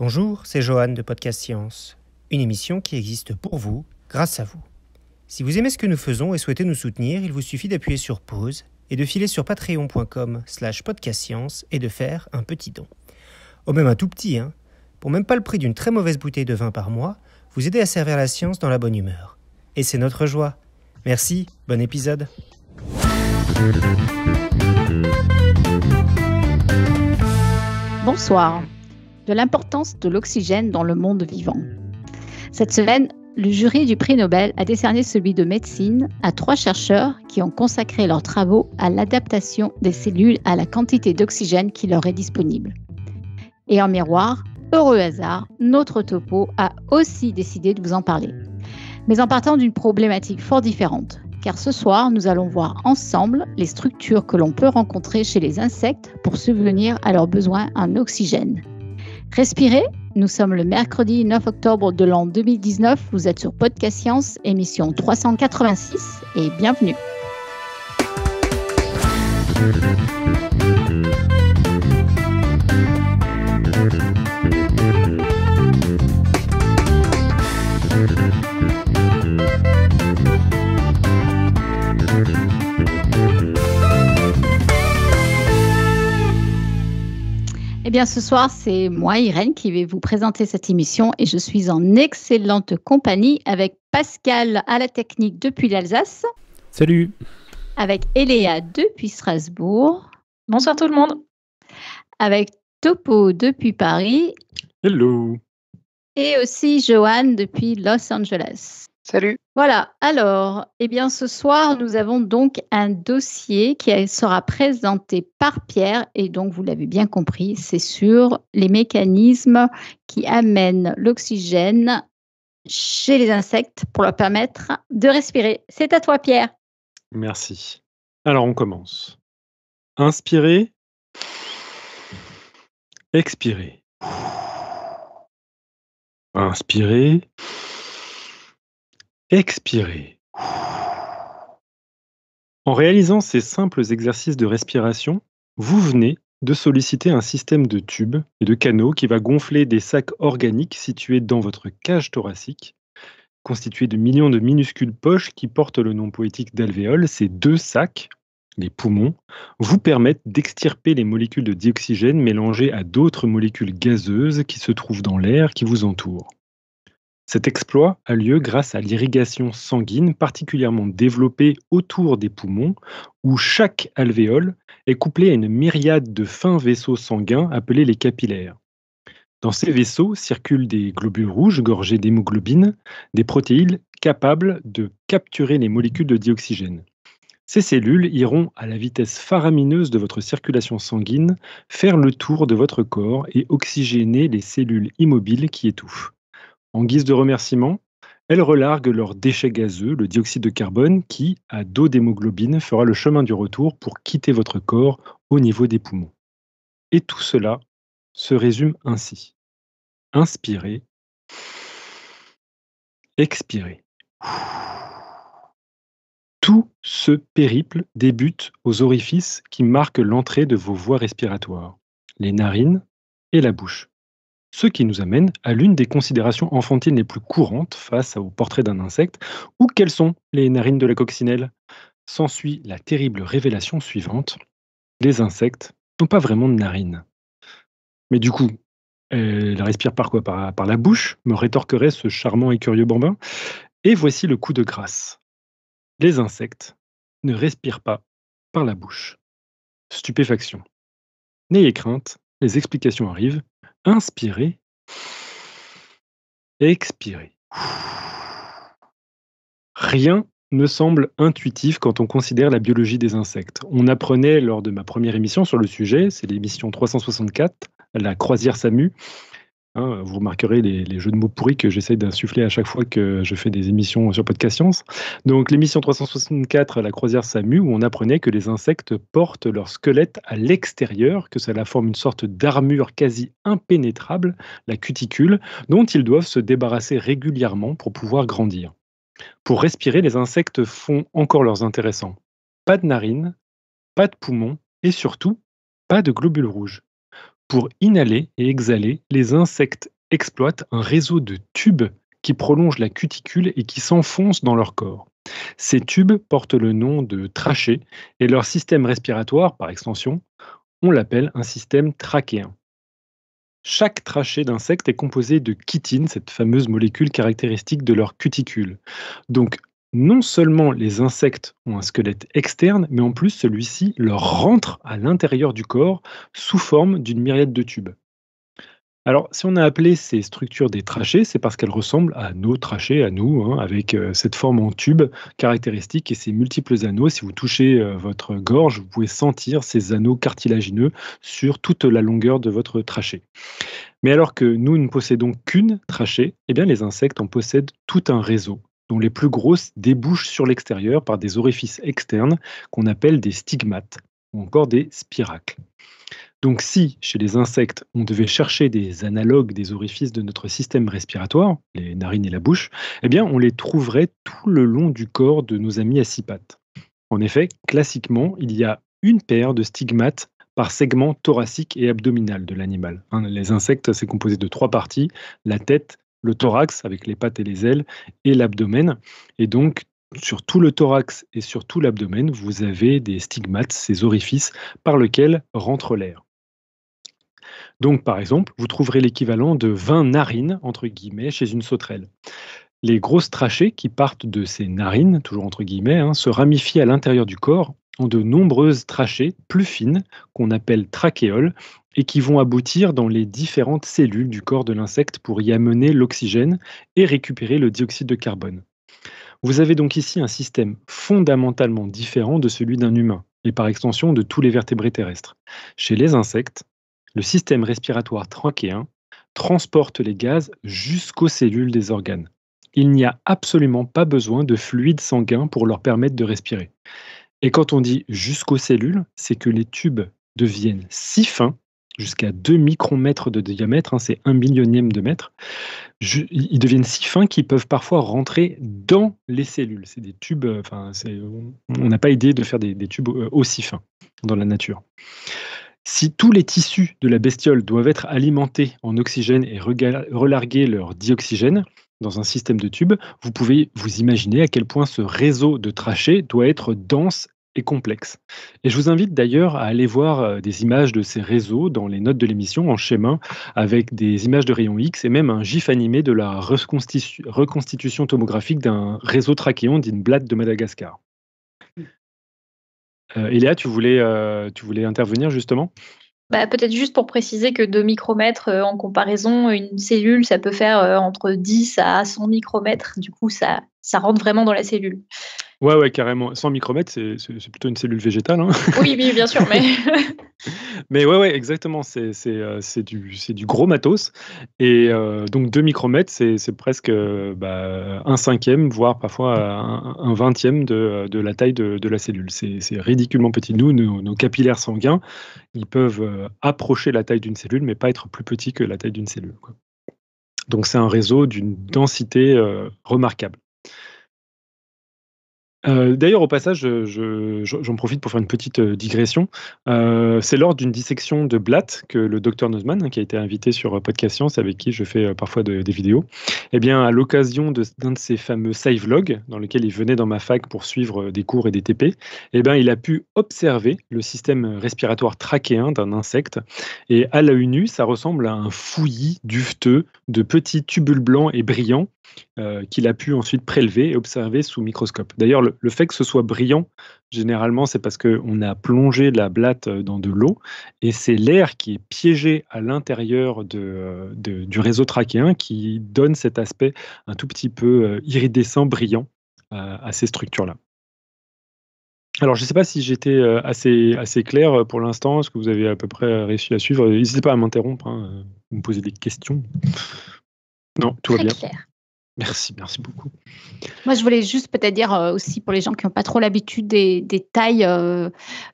Bonjour, c'est Johan de Podcast Science, une émission qui existe pour vous, grâce à vous. Si vous aimez ce que nous faisons et souhaitez nous soutenir, il vous suffit d'appuyer sur pause et de filer sur patreon.com slash science et de faire un petit don. au oh, même un tout petit, hein Pour même pas le prix d'une très mauvaise bouteille de vin par mois, vous aidez à servir la science dans la bonne humeur. Et c'est notre joie. Merci, bon épisode. Bonsoir l'importance de l'oxygène dans le monde vivant. Cette semaine, le jury du prix Nobel a décerné celui de médecine à trois chercheurs qui ont consacré leurs travaux à l'adaptation des cellules à la quantité d'oxygène qui leur est disponible. Et en miroir, heureux hasard, notre topo a aussi décidé de vous en parler. Mais en partant d'une problématique fort différente, car ce soir, nous allons voir ensemble les structures que l'on peut rencontrer chez les insectes pour subvenir à leurs besoins en oxygène. Respirez, nous sommes le mercredi 9 octobre de l'an 2019. Vous êtes sur Podcast Science, émission 386 et bienvenue. Eh bien, ce soir, c'est moi, Irène, qui vais vous présenter cette émission et je suis en excellente compagnie avec Pascal à la technique depuis l'Alsace. Salut. Avec Eléa depuis Strasbourg. Bonsoir tout le monde. Avec Topo depuis Paris. Hello. Et aussi Joanne depuis Los Angeles. Salut. Voilà, alors, eh bien, ce soir, nous avons donc un dossier qui sera présenté par Pierre, et donc, vous l'avez bien compris, c'est sur les mécanismes qui amènent l'oxygène chez les insectes pour leur permettre de respirer. C'est à toi, Pierre. Merci. Alors, on commence. Inspirez. Expirez. Inspirez. Expirez. En réalisant ces simples exercices de respiration, vous venez de solliciter un système de tubes et de canaux qui va gonfler des sacs organiques situés dans votre cage thoracique, constitués de millions de minuscules poches qui portent le nom poétique d'alvéoles. Ces deux sacs, les poumons, vous permettent d'extirper les molécules de dioxygène mélangées à d'autres molécules gazeuses qui se trouvent dans l'air qui vous entoure. Cet exploit a lieu grâce à l'irrigation sanguine particulièrement développée autour des poumons, où chaque alvéole est couplée à une myriade de fins vaisseaux sanguins appelés les capillaires. Dans ces vaisseaux circulent des globules rouges gorgés d'hémoglobine, des protéines capables de capturer les molécules de dioxygène. Ces cellules iront à la vitesse faramineuse de votre circulation sanguine faire le tour de votre corps et oxygéner les cellules immobiles qui étouffent. En guise de remerciement, elles relarguent leurs déchets gazeux, le dioxyde de carbone, qui, à dos d'hémoglobine, fera le chemin du retour pour quitter votre corps au niveau des poumons. Et tout cela se résume ainsi. Inspirez, expirez. Tout ce périple débute aux orifices qui marquent l'entrée de vos voies respiratoires, les narines et la bouche. Ce qui nous amène à l'une des considérations enfantines les plus courantes face au portrait d'un insecte, ou quelles sont les narines de la coccinelle S'ensuit la terrible révélation suivante les insectes n'ont pas vraiment de narines. Mais du coup, elles respirent par quoi par la bouche, me rétorquerait ce charmant et curieux bambin. Et voici le coup de grâce. Les insectes ne respirent pas par la bouche. Stupéfaction. N'ayez crainte, les explications arrivent, Inspirer, expirer. Rien ne semble intuitif quand on considère la biologie des insectes. On apprenait lors de ma première émission sur le sujet, c'est l'émission 364, la croisière SAMU, Hein, vous remarquerez les, jeux de mots pourris que j'essaie d'insuffler à chaque fois que je fais des émissions sur Podcast Science. Donc l'émission 364, La croisière Samu, où on apprenait que les insectes portent leur squelette à l'extérieur, que cela forme une sorte d'armure quasi impénétrable, la cuticule, dont ils doivent se débarrasser régulièrement pour pouvoir grandir. Pour respirer, les insectes font encore leurs intéressants. Pas de narines, pas de poumons et surtout, pas de globules rouges. Pour inhaler et exhaler, les insectes exploitent un réseau de tubes qui prolongent la cuticule et qui s'enfoncent dans leur corps. Ces tubes portent le nom de trachées et leur système respiratoire, par extension, on l'appelle un système trachéen. Chaque trachée d'insecte est composée de chitine, cette fameuse molécule caractéristique de leur cuticule. Donc non seulement les insectes ont un squelette externe, mais en plus celui-ci leur rentre à l'intérieur du corps sous forme d'une myriade de tubes. Alors, si on a appelé ces structures des trachées, c'est parce qu'elles ressemblent à nos trachées, à nous, hein, avec euh, cette forme en tube caractéristique et ces multiples anneaux. Si vous touchez euh, votre gorge, vous pouvez sentir ces anneaux cartilagineux sur toute la longueur de votre trachée. Mais alors que nous ne possédons qu'une trachée, eh bien les insectes en possèdent tout un réseau dont les plus grosses débouchent sur l'extérieur par des orifices externes qu'on appelle des stigmates ou encore des spiracles. Donc si, chez les insectes, on devait chercher des analogues des orifices de notre système respiratoire, les narines et la bouche, eh bien on les trouverait tout le long du corps de nos amis à six pattes. En effet, classiquement, il y a une paire de stigmates par segment thoracique et abdominal de l'animal. Hein, les insectes, c'est composé de trois parties, la tête, le thorax avec les pattes et les ailes et l'abdomen. Et donc, sur tout le thorax et sur tout l'abdomen, vous avez des stigmates, ces orifices par lesquels rentre l'air. Donc, par exemple, vous trouverez l'équivalent de 20 narines, entre guillemets, chez une sauterelle. Les grosses trachées qui partent de ces narines, toujours entre guillemets, hein, se ramifient à l'intérieur du corps en de nombreuses trachées plus fines qu'on appelle trachéoles et qui vont aboutir dans les différentes cellules du corps de l'insecte pour y amener l'oxygène et récupérer le dioxyde de carbone. Vous avez donc ici un système fondamentalement différent de celui d'un humain, et par extension de tous les vertébrés terrestres. Chez les insectes, le système respiratoire trachéen transporte les gaz jusqu'aux cellules des organes. Il n'y a absolument pas besoin de fluide sanguin pour leur permettre de respirer. Et quand on dit jusqu'aux cellules, c'est que les tubes deviennent si fins jusqu'à 2 micromètres de diamètre, hein, c'est un millionième de mètre, ils deviennent si fins qu'ils peuvent parfois rentrer dans les cellules. C'est des tubes, euh, enfin, on n'a pas idée de faire des, tubes euh, aussi fins dans la nature. Si tous les tissus de la bestiole doivent être alimentés en oxygène et relarguer leur dioxygène dans un système de tubes, vous pouvez vous imaginer à quel point ce réseau de trachées doit être dense et complexe. Et je vous invite d'ailleurs à aller voir euh, des images de ces réseaux dans les notes de l'émission en schéma avec des images de rayons X et même un gif animé de la reconstitution tomographique d'un réseau trachéon d'une blatte de Madagascar. Euh, Eléa, tu voulais, euh, tu voulais intervenir justement bah, Peut-être juste pour préciser que 2 micromètres, euh, en comparaison, une cellule, ça peut faire entre 10 à 100 micromètres. Du coup, ça, ça rentre vraiment dans la cellule. Ouais, ouais, carrément. 100 micromètres, c'est, plutôt une cellule végétale. Hein. oui, oui, bien sûr, mais. mais ouais, ouais, exactement. C'est, euh, du, gros matos. Et euh, donc, 2 micromètres, c'est, presque euh, bah, un cinquième, voire parfois un, vingtième de, la taille de, la cellule. C'est, ridiculement petit. Nous, nos, capillaires sanguins, ils peuvent approcher la taille d'une cellule, mais pas être plus petits que la taille d'une cellule. Donc, c'est un réseau d'une densité remarquable. Euh, d'ailleurs, au passage, j'en profite pour faire une petite euh, digression. Euh, c'est lors d'une dissection de Blatt que le docteur Nozman, qui a été invité sur Podcast Science, avec qui je fais parfois des vidéos, eh bien, à l'occasion d'un de, ses fameux save logs dans lequel il venait dans ma fac pour suivre des cours et des TP, eh bien, il a pu observer le système respiratoire trachéen d'un insecte. Et à la nu, ça ressemble à un fouillis dufteux de petits tubules blancs et brillants euh, qu'il a pu ensuite prélever et observer sous microscope. D'ailleurs, le, fait que ce soit brillant, généralement, c'est parce qu'on a plongé la blatte euh, dans de l'eau et c'est l'air qui est piégé à l'intérieur de, euh, du réseau trachéen qui donne cet aspect un tout petit peu iridescent, brillant à ces structures-là. Alors, je ne sais pas si j'étais assez, assez clair pour l'instant. Est-ce que vous avez à peu près réussi à suivre N'hésitez pas à m'interrompre, hein, me poser des questions. Non, tout va bien. Merci, merci beaucoup. Moi, je voulais juste peut-être dire euh, aussi pour les gens qui n'ont pas trop l'habitude des, tailles euh,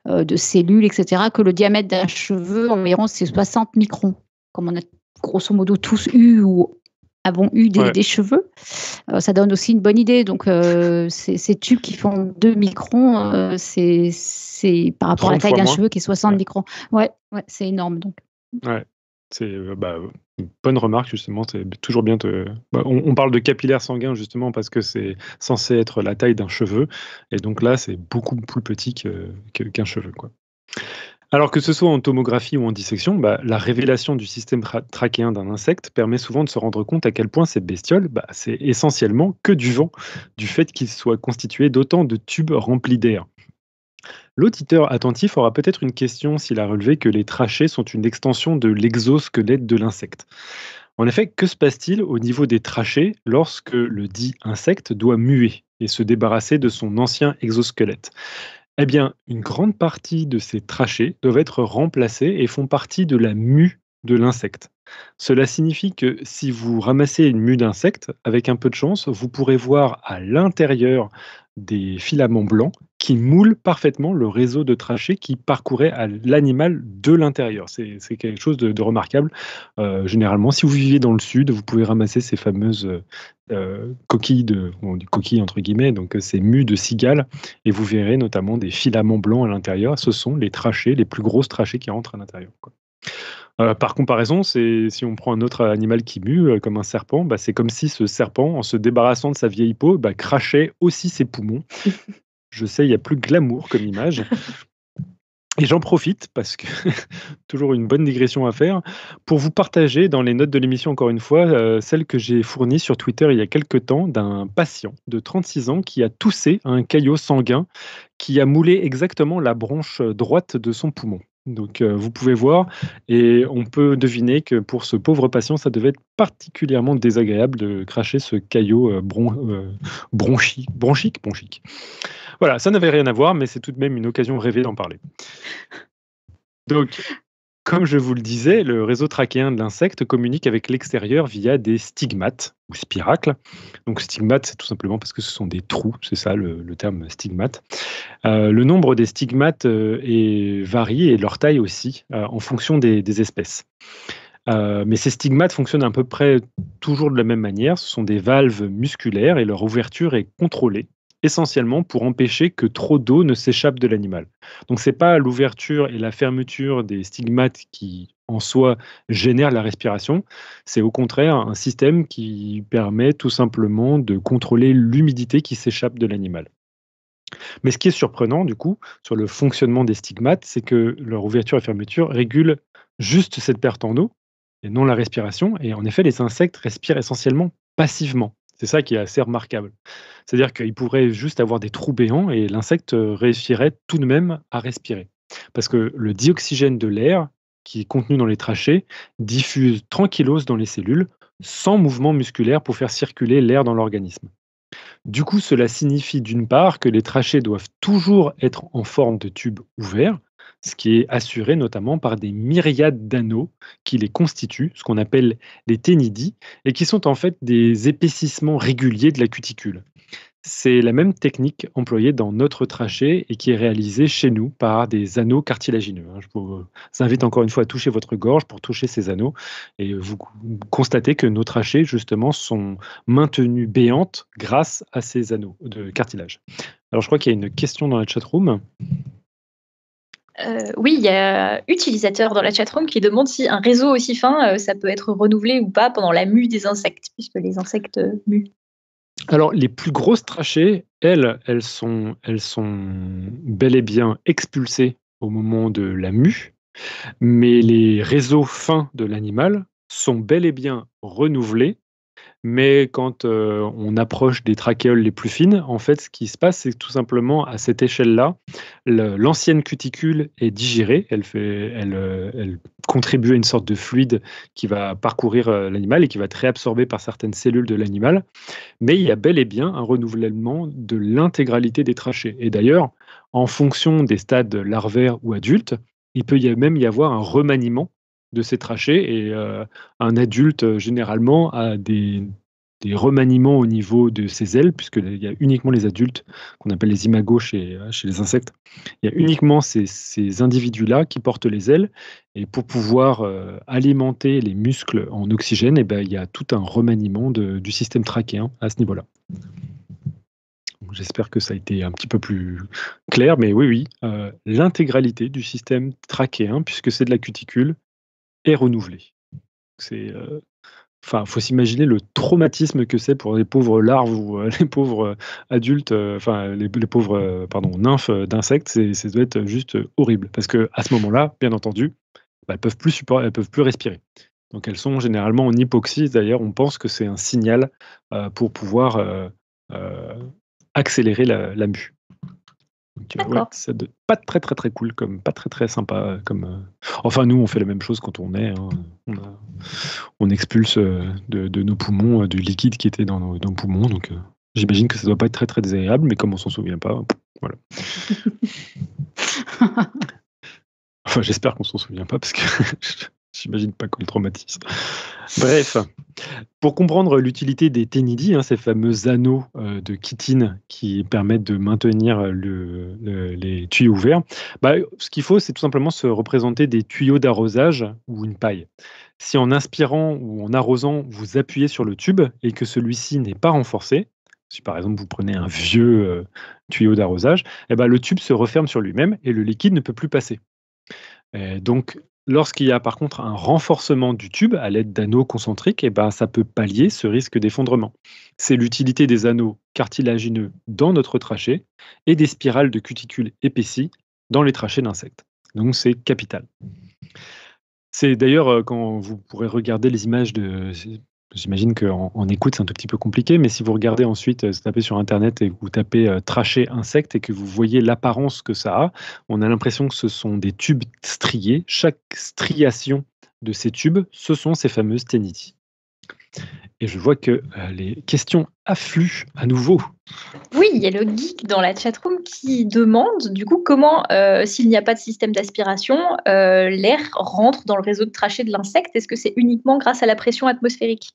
euh, de cellules, etc., que le diamètre d'un cheveu environ c'est 60 microns, comme on a grosso modo tous eu ou avons eu des, cheveux. ça donne aussi une bonne idée. Donc, ces, tubes qui font 2 microns, c'est par rapport à la taille d'un cheveu qui est 60 microns. Ouais, ouais c'est énorme. Donc. Ouais. C'est une euh, bah, bonne remarque, justement. C'est toujours bien te... Bah, on, parle de capillaire sanguin, justement, parce que c'est censé être la taille d'un cheveu. Et donc là, c'est beaucoup plus petit qu'un cheveu. Quoi. Alors que ce soit en tomographie ou en dissection, bah, la révélation du système trachéen d'un insecte permet souvent de se rendre compte à quel point cette bestiole, c'est essentiellement que du vent, du fait qu'il soit constitué d'autant de tubes remplis d'air. L'auditeur attentif aura peut-être une question s'il a relevé que les trachées sont une extension de l'exosquelette de l'insecte. En effet, que se passe-t-il au niveau des trachées lorsque le dit insecte doit muer et se débarrasser de son ancien exosquelette eh bien, une grande partie de ces trachées doivent être remplacées et font partie de la mue de l'insecte. Cela signifie que si vous ramassez une mue d'insecte, avec un peu de chance, vous pourrez voir à l'intérieur des filaments blancs qui moulent parfaitement le réseau de trachées qui parcourait à l'animal de l'intérieur. C'est quelque chose de, remarquable. Euh, généralement, si vous vivez dans le sud, vous pouvez ramasser ces fameuses euh, coquilles, de, coquilles entre guillemets, donc euh, ces mues de cigales, et vous verrez notamment des filaments blancs à l'intérieur. Ce sont les trachées, les plus grosses trachées qui rentrent à l'intérieur. Euh, par comparaison, si on prend un autre animal qui mue, euh, comme un serpent, bah, c'est comme si ce serpent, en se débarrassant de sa vieille peau, bah, crachait aussi ses poumons. Je sais, il y a plus glamour comme image. Et j'en profite, parce que toujours une bonne digression à faire, pour vous partager dans les notes de l'émission, encore une fois, euh, celle que j'ai fournie sur Twitter il y a quelques temps d'un patient de 36 ans qui a toussé un caillot sanguin qui a moulé exactement la branche droite de son poumon. Donc euh, vous pouvez voir, et on peut deviner que pour ce pauvre patient, ça devait être particulièrement désagréable de cracher ce caillot euh, euh, bronchique, bronchique. Voilà, ça n'avait rien à voir, mais c'est tout de même une occasion rêvée d'en parler. Donc comme je vous le disais, le réseau trachéen de l'insecte communique avec l'extérieur via des stigmates ou spiracles. Donc stigmates, c'est tout simplement parce que ce sont des trous, c'est ça le, terme stigmate. Euh, le nombre des stigmates euh, varie et leur taille aussi euh, en fonction des, espèces. mais ces stigmates fonctionnent à peu près toujours de la même manière. Ce sont des valves musculaires et leur ouverture est contrôlée essentiellement pour empêcher que trop d'eau ne s'échappe de l'animal. Donc ce n'est pas l'ouverture et la fermeture des stigmates qui en soi génèrent la respiration, c'est au contraire un système qui permet tout simplement de contrôler l'humidité qui s'échappe de l'animal. Mais ce qui est surprenant, du coup, sur le fonctionnement des stigmates, c'est que leur ouverture et fermeture régulent juste cette perte en eau et non la respiration. Et en effet, les insectes respirent essentiellement passivement. C'est ça qui est assez remarquable. C'est-à-dire qu'il pourrait juste avoir des trous béants et l'insecte euh, réussirait tout de même à respirer. Parce que le dioxygène de l'air qui est contenu dans les trachées diffuse tranquillos dans les cellules sans mouvement musculaire pour faire circuler l'air dans l'organisme. Du coup, cela signifie d'une part que les trachées doivent toujours être en forme de tube ouvert ce qui est assuré notamment par des myriades d'anneaux qui les constituent, ce qu'on appelle les ténidies, et qui sont en fait des épaississements réguliers de la cuticule. C'est la même technique employée dans notre trachée et qui est réalisée chez nous par des anneaux cartilagineux. Hein. Je vous invite encore une fois à toucher votre gorge pour toucher ces anneaux et vous constatez que nos trachées, justement, sont maintenues béantes grâce à ces anneaux de cartilage. Alors, je crois qu'il y a une question dans la chat room. Euh, oui, il y a utilisateur dans la chatroom qui demande si un réseau aussi fin, euh, ça peut être renouvelé ou pas pendant la mue des insectes, puisque les insectes muent. Alors, les plus grosses trachées, elles, elles sont, elles sont bel et bien expulsées au moment de la mue, mais les réseaux fins de l'animal sont bel et bien renouvelés mais quand euh, on approche des trachéoles les plus fines, en fait, ce qui se passe, c'est tout simplement à cette échelle-là, l'ancienne cuticule est digérée, euh, elle, contribue à une sorte de fluide qui va parcourir euh, l'animal et qui va être réabsorbé par certaines cellules de l'animal. Mais il y a bel et bien un renouvellement de l'intégralité des trachées. Et d'ailleurs, en fonction des stades larvaires ou adultes, il peut y même y avoir un remaniement de ses trachées. Et euh, un adulte, euh, généralement, a des, remaniements au niveau de ses ailes, puisqu'il y a uniquement les adultes, qu'on appelle les imagos euh, chez, les insectes. Il y a uniquement ces, individus-là qui portent les ailes. Et pour pouvoir alimenter les muscles en oxygène, et eh ben, il y a tout un remaniement du système trachéen à ce niveau-là. J'espère que ça a été un petit peu plus clair, mais oui, oui, l'intégralité du système trachéen, puisque c'est de la cuticule, renouvelée. renouvelé. C'est, euh, enfin, faut s'imaginer le traumatisme que c'est pour les pauvres larves ou euh, les pauvres euh, adultes, enfin les, les, pauvres, pardon, nymphes d'insectes. C'est, ça doit être juste horrible parce que à ce moment-là, bien entendu, bah, elles peuvent plus support, elles peuvent plus respirer. Donc elles sont généralement en hypoxie. D'ailleurs, on pense que c'est un signal pour pouvoir accélérer la, la mue. Euh, pas très très très cool, comme pas très très sympa. Euh, comme, euh, Enfin, nous, on fait la même chose quand on est. Hein. On, expulse de, nos poumons du liquide qui était dans nos, poumons. Donc, j'imagine que ça doit pas être très très désagréable, mais comme on s'en souvient pas, voilà. enfin, j'espère qu'on s'en souvient pas parce que J'imagine pas qu'on le traumatise. Bref, pour comprendre l'utilité des ténidies, hein, ces fameux anneaux euh, de chitine qui permettent de maintenir le, les tuyaux ouverts, bah, ce qu'il faut, c'est tout simplement se représenter des tuyaux d'arrosage ou une paille. Si en inspirant ou en arrosant, vous appuyez sur le tube et que celui-ci n'est pas renforcé, si par exemple vous prenez un vieux euh, tuyau d'arrosage, ben le tube se referme sur lui-même et le liquide ne peut plus passer. donc Lorsqu'il y a par contre un renforcement du tube à l'aide d'anneaux concentriques, et eh ben, ça peut pallier ce risque d'effondrement. C'est l'utilité des anneaux cartilagineux dans notre trachée et des spirales de cuticules épaissies dans les trachées d'insectes. Donc c'est capital. C'est d'ailleurs euh, quand vous pourrez regarder les images de J'imagine qu'en écoute, c'est un tout petit peu compliqué, mais si vous regardez ensuite, vous euh, tapez sur Internet et que vous tapez euh, traché insecte et que vous voyez l'apparence que ça a, on a l'impression que ce sont des tubes striés. Chaque striation de ces tubes, ce sont ces fameuses ténitis et je vois que euh, les questions affluent à nouveau. Oui, il y a le geek dans la chatroom qui demande du coup comment, euh, s'il n'y a pas de système d'aspiration, euh, l'air rentre dans le réseau de trachée de l'insecte. Est-ce que c'est uniquement grâce à la pression atmosphérique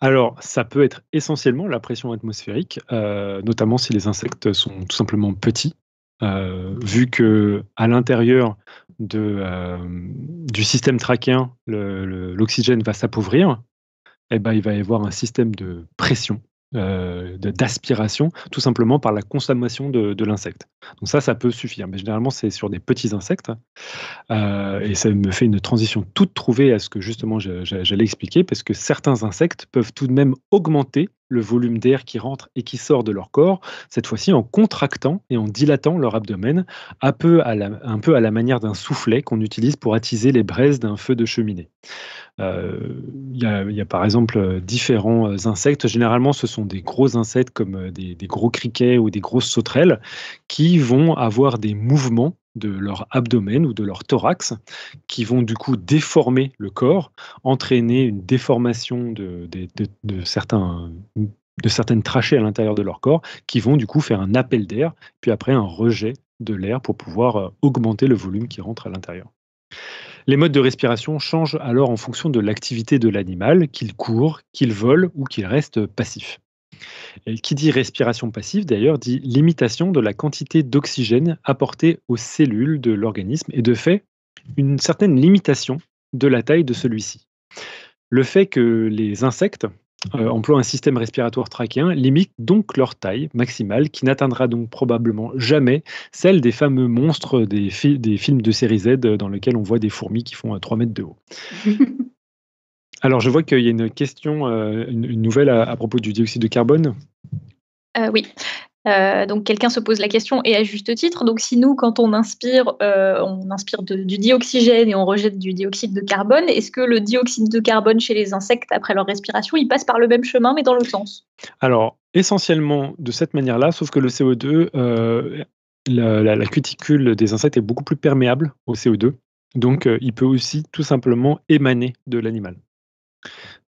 alors, ça peut être essentiellement la pression atmosphérique, notamment si les insectes sont tout simplement petits. vu que à l'intérieur du système trachéen, l'oxygène va s'appauvrir, eh ben, il va y avoir un système de pression, euh, d'aspiration, tout simplement par la consommation de, l'insecte. Donc ça, ça peut suffire. Mais généralement, c'est sur des petits insectes. Euh, et ça me fait une transition toute trouvée à ce que justement j'allais expliquer, parce que certains insectes peuvent tout de même augmenter le volume d'air qui rentre et qui sort de leur corps, cette fois-ci en contractant et en dilatant leur abdomen, un peu à la, manière d'un soufflet qu'on utilise pour attiser les braises d'un feu de cheminée. Euh, il y, a par exemple euh, différents euh, insectes. Généralement, ce sont des gros insectes comme des gros criquets ou des grosses sauterelles qui vont avoir des mouvements de leur abdomen ou de leur thorax, qui vont du coup déformer le corps, entraîner une déformation de, certains de certaines trachées à l'intérieur de leur corps qui vont du coup faire un appel d'air, puis après un rejet de l'air pour pouvoir euh, augmenter le volume qui rentre à l'intérieur. Les modes de respiration changent alors en fonction de l'activité de l'animal, qu'il court, qu'il vole ou qu'il reste passif qui dit respiration passive, d'ailleurs, dit limitation de la quantité d'oxygène apportée aux cellules de l'organisme et de fait, une certaine limitation de la taille de celui-ci. Le fait que les insectes euh, emploient un système respiratoire trachéen limite donc leur taille maximale, qui n'atteindra donc probablement jamais celle des fameux monstres des, des films de série Z euh, dans lesquels on voit des fourmis qui font 3 euh, mètres de haut. Alors, je vois qu'il y a une question, euh, une, nouvelle à, propos du dioxyde de carbone. Euh, oui. Euh, donc quelqu'un se pose la question et à juste titre. Donc si nous, quand on inspire, on inspire du dioxygène et on rejette du dioxyde de carbone, est-ce que le dioxyde de carbone chez les insectes après leur respiration, il passe par le même chemin mais dans l'autre sens Alors essentiellement de cette manière-là, sauf que le CO2, la, cuticule des insectes est beaucoup plus perméable au CO2, donc il peut aussi tout simplement émaner de l'animal.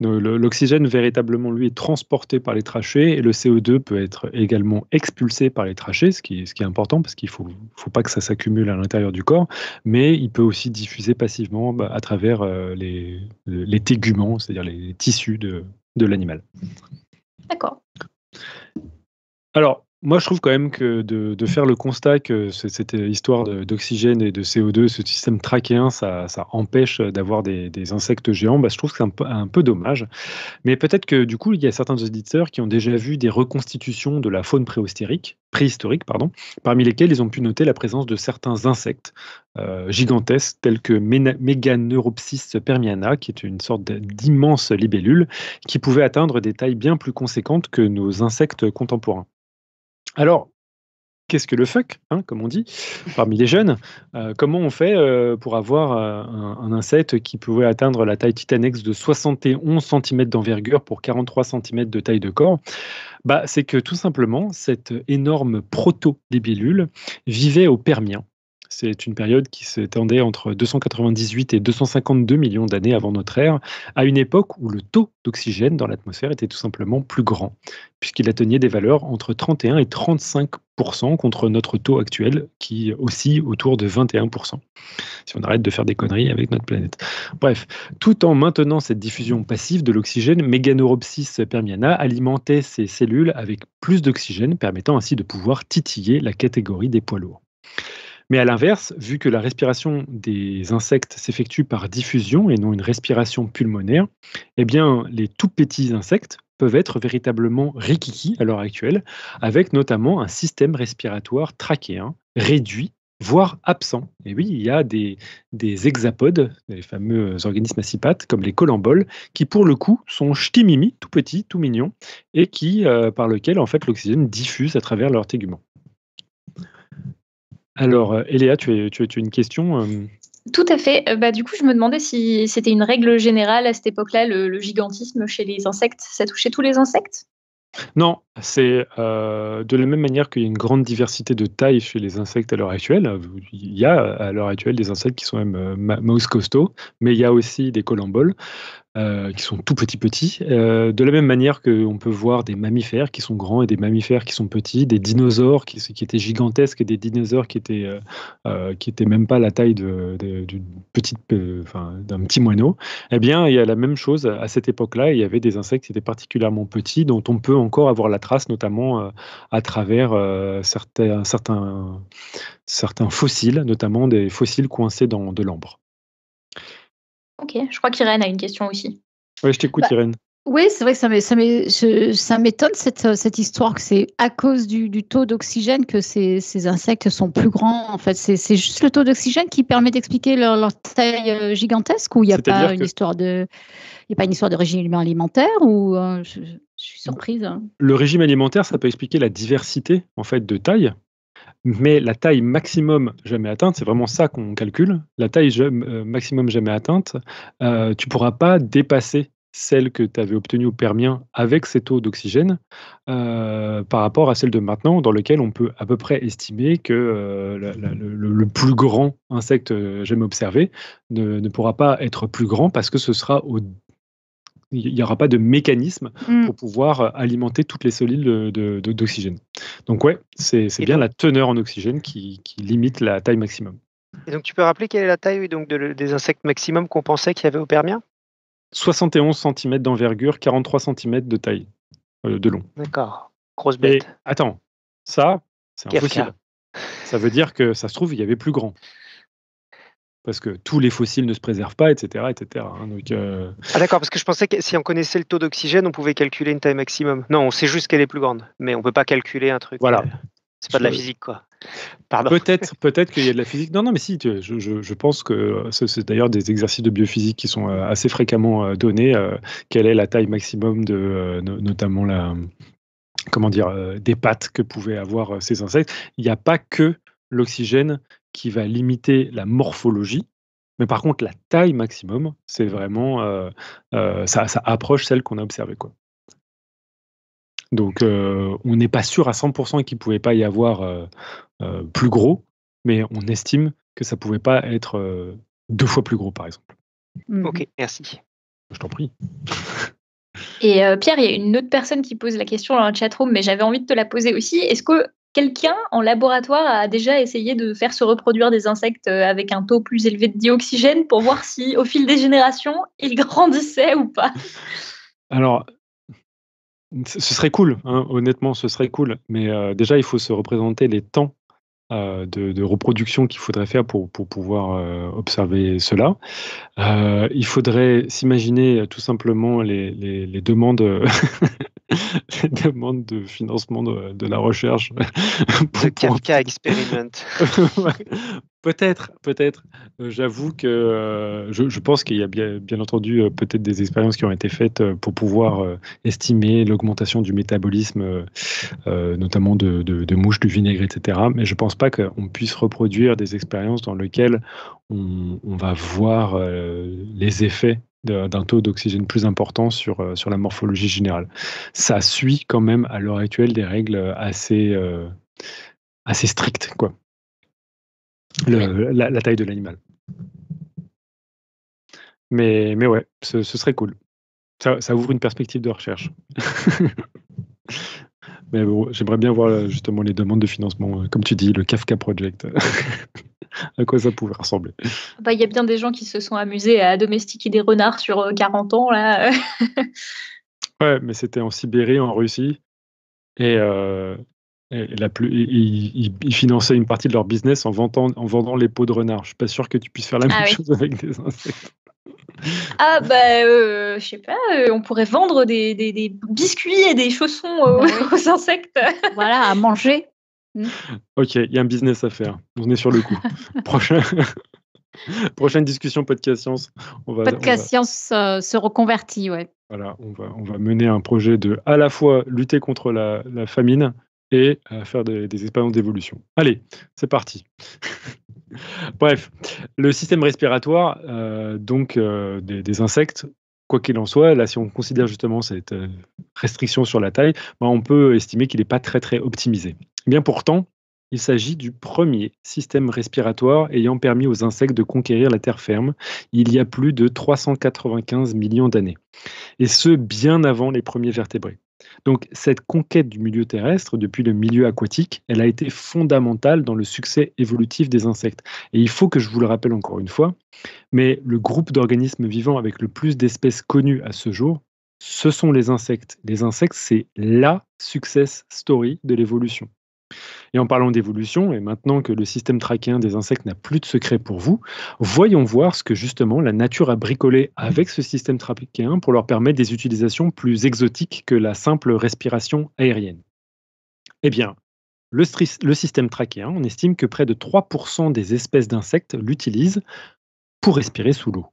L'oxygène, véritablement, lui, est transporté par les trachées et le CO2 peut être également expulsé par les trachées, ce qui est, ce qui est important parce qu'il ne faut, pas que ça s'accumule à l'intérieur du corps, mais il peut aussi diffuser passivement bah, à travers euh, les, les, téguments, c'est-à-dire les tissus de, de l'animal. D'accord. Alors, moi, je trouve quand même que de, faire le constat que cette histoire d'oxygène et de CO2, ce système trachéen, ça, empêche d'avoir des, insectes géants, bah, je trouve que c'est un, peu dommage. Mais peut-être que du coup, il y a certains auditeurs qui ont déjà vu des reconstitutions de la faune préhistorique, préhistorique pardon, parmi lesquelles ils ont pu noter la présence de certains insectes euh, gigantesques, tels que Meganeuropsis permiana, qui est une sorte d'immense libellule, qui pouvait atteindre des tailles bien plus conséquentes que nos insectes contemporains. Alors, qu'est-ce que le fuck, hein, comme on dit, parmi les jeunes. Euh, comment on fait euh, pour avoir euh, un, insecte qui pouvait atteindre la taille titanex de 71 cm d'envergure pour 43 cm de taille de corps bah, C'est que tout simplement, cette énorme proto-libellule vivait au Permien, c'est une période qui s'étendait entre 298 et 252 millions d'années avant notre ère, à une époque où le taux d'oxygène dans l'atmosphère était tout simplement plus grand, puisqu'il atteignait des valeurs entre 31 et 35 contre notre taux actuel qui aussi autour de 21%. Si on arrête de faire des conneries avec notre planète. Bref, tout en maintenant cette diffusion passive de l'oxygène, Méganoropsis permiana alimentait ses cellules avec plus d'oxygène, permettant ainsi de pouvoir titiller la catégorie des poids lourds. Mais à l'inverse, vu que la respiration des insectes s'effectue par diffusion et non une respiration pulmonaire, eh bien, les tout petits insectes peuvent être véritablement rikiki à l'heure actuelle, avec notamment un système respiratoire trachéen réduit voire absent. Et oui, il y a des, hexapodes, les fameux organismes acipates, comme les colamboles, qui pour le coup sont ch'timimi, tout petits, tout mignons, et qui, euh, par lequel en fait l'oxygène diffuse à travers leur téguments. Alors, euh, Eléa, tu as, une question euh tout à fait. Euh, bah, du coup, je me demandais si c'était une règle générale à cette époque-là, le, gigantisme chez les insectes. Ça touchait tous les insectes Non, c'est de la même manière qu'il y a une grande diversité de tailles chez les insectes à l'heure actuelle. Il y a à l'heure actuelle des insectes qui sont même mouse costauds, mais il y a aussi des colamboles. Euh, qui sont tout petits petits. Euh, de la même manière qu'on peut voir des mammifères qui sont grands et des mammifères qui sont petits, des dinosaures qui, étaient gigantesques et des dinosaures qui étaient, euh, qui étaient même pas la taille de, petite, d'un petit moineau. Eh bien, il y a la même chose à cette époque-là. Il y avait des insectes qui étaient particulièrement petits, dont on peut encore avoir la trace, notamment à travers certains, certains, certains fossiles, notamment des fossiles coincés dans de l'ambre. Ok, je crois qu'Irène a une question aussi. Oui, je t'écoute, bah, Irène. Oui, c'est vrai que ça m'étonne euh, cette, histoire que c'est à cause du, taux d'oxygène que ces, insectes sont plus grands. En fait, c'est juste le taux d'oxygène qui permet d'expliquer leur, taille euh, gigantesque ou il n'y a, pas une histoire de, pas une histoire de régime alimentaire ou euh, je, je, suis surprise. Hein. Le régime alimentaire, ça peut expliquer la diversité en fait de taille mais la taille maximum jamais atteinte, c'est vraiment ça qu'on calcule, la taille euh, maximum jamais atteinte, euh, tu ne pourras pas dépasser celle que tu avais obtenue au Permien avec cette taux d'oxygène euh, par rapport à celle de maintenant, dans lequel on peut à peu près estimer que le, plus grand insecte jamais observé ne, ne, pourra pas être plus grand parce que ce sera au il n'y aura pas de mécanisme mm. pour pouvoir euh, alimenter toutes les solides d'oxygène. donc ouais, c'est bien la teneur en oxygène qui, qui, limite la taille maximum. Et donc tu peux rappeler quelle est la taille donc, des insectes maximum qu'on pensait qu'il y avait au Permien 71 cm d'envergure, 43 cm de taille, euh, de long. D'accord, grosse bête. attends, ça, c'est impossible. Ça veut dire que ça se trouve, il y avait plus grand parce que tous les fossiles ne se préservent pas, etc. Hein, etc. Euh, ah, d'accord, parce que je pensais que si on connaissait le taux d'oxygène, on pouvait calculer une taille maximum. Non, on sait juste qu'elle est plus grande, mais on ne peut pas calculer un truc. Voilà. Euh, c'est pas de la physique, quoi. Peut-être, peut qu'il y a de la physique. Non, non, mais si, je, pense que euh, c'est d'ailleurs des exercices de biophysique qui sont assez fréquemment donnés. quelle est la taille maximum de, notamment la, comment dire, des pattes que pouvaient avoir ces insectes Il n'y a pas que l'oxygène qui va limiter la morphologie. Mais par contre, la taille maximum, c'est mmh. vraiment, euh, euh, ça, approche celle qu'on a observée. Quoi. Donc, euh, on n'est pas sûr à 100% qu'il ne pouvait pas y avoir plus gros, mais on estime que ça ne pouvait pas être deux fois plus gros, par exemple. Mmh ok, merci. Je t'en prie. Et Pierre, il y a une autre personne qui pose la question dans le chatroom, mais j'avais envie de te la poser aussi. Est-ce que Quelqu'un en laboratoire a déjà essayé de faire se reproduire des insectes euh, avec un taux plus élevé de dioxygène pour voir si, au fil des générations, ils grandissaient ou pas Alors, ce serait cool, hein, honnêtement, ce serait cool. Mais euh, déjà, il faut se représenter les temps euh, de, reproduction qu'il faudrait faire pour, pouvoir observer cela. il faudrait s'imaginer tout simplement les demandes les demandes de financement de, la recherche. Le Kafka Experiment. Peut-être, peut-être. Euh, j'avoue que euh, je, pense qu'il y a bien, entendu euh, peut-être des expériences qui ont été faites pour pouvoir estimer l'augmentation du métabolisme, notamment de, mouches, du vinaigre, etc. Mais je ne pense pas qu'on puisse reproduire des expériences dans lesquelles on, va voir les effets d'un taux d'oxygène plus important sur, euh, sur la morphologie générale. Ça suit quand même à l'heure actuelle des règles assez, euh, assez strictes, quoi. la, taille de l'animal. Mais, mais ouais, ce, serait cool. Ça, ça, ouvre une perspective de recherche. mais j'aimerais bien voir euh, justement les demandes de financement, comme tu dis, le Kafka Project. à quoi ça pouvait ressembler. Bah, il y a bien des gens qui se sont amusés à domestiquer des renards sur 40 euh, ans, là. ouais, mais c'était en Sibérie, en Russie. Et, euh, plus, ils, finançaient une partie de leur business en, vendant, en vendant les peaux de renards. Je suis pas sûr que tu puisses faire la ah même chose avec des insectes. Ah bah euh, je sais pas, on pourrait vendre des, biscuits et des chaussons aux, bah aux insectes. Voilà, à manger. Hmm. Ok, il y a un business à faire. On est sur le coup. Prochaine discussion podcast science. On va, podcast science euh, se reconvertit, ouais. Voilà, on va, mener un projet de à la fois lutter contre la, famine et euh, faire des, expériences d'évolution. Allez, c'est parti. Bref, le système respiratoire, euh, donc des, insectes, quoi qu'il en soit, là, si on considère justement cette restriction sur la taille, bah, on peut estimer qu'il n'est pas très très optimisé. Eh bien pourtant, il s'agit du premier système respiratoire ayant permis aux insectes de conquérir la terre ferme il y a plus de 395 millions d'années, et ce bien avant les premiers vertébrés. Donc cette conquête du milieu terrestre depuis le milieu aquatique, elle a été fondamentale dans le succès évolutif des insectes. Et il faut que je vous le rappelle encore une fois, mais le groupe d'organismes vivants avec le plus d'espèces connues à ce jour, ce sont les insectes. Les insectes, c'est la success story de l'évolution. Et en parlant d'évolution, et maintenant que le système trachéen des insectes n'a plus de secret pour vous, voyons voir ce que justement la nature a bricolé avec ce système trachéen pour leur permettre des utilisations plus exotiques que la simple respiration aérienne. Eh bien, le, le système trachéen, on estime que près de 3% des espèces d'insectes l'utilisent pour respirer sous l'eau.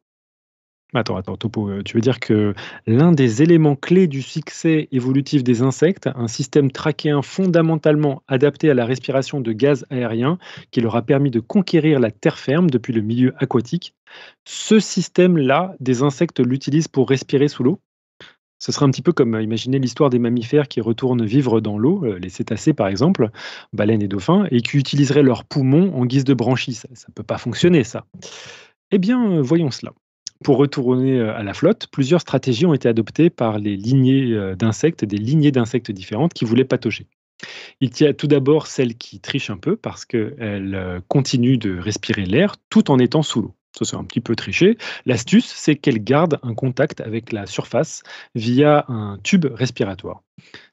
Attends, attends, Topo, euh, tu veux dire que l'un des éléments clés du succès évolutif des insectes, un système trachéen fondamentalement adapté à la respiration de gaz aérien qui leur a permis de conquérir la terre ferme depuis le milieu aquatique, ce système-là, des insectes l'utilisent pour respirer sous l'eau ce serait un petit peu comme euh, imaginer l'histoire des mammifères qui retournent vivre dans l'eau, euh, les cétacés par exemple, baleines et dauphins, et qui utiliseraient leurs poumons en guise de branchies. Ça ne peut pas fonctionner, ça. Eh bien, voyons cela. Pour retourner euh, à la flotte, plusieurs stratégies ont été adoptées par les lignées euh, d'insectes, des lignées d'insectes différentes qui voulaient patauger. Il y a tout d'abord celle qui triche un peu parce qu'elle euh, continue de respirer l'air tout en étant sous l'eau. Ça, c'est un petit peu triché. L'astuce, c'est qu'elle garde un contact avec la surface via un tube respiratoire.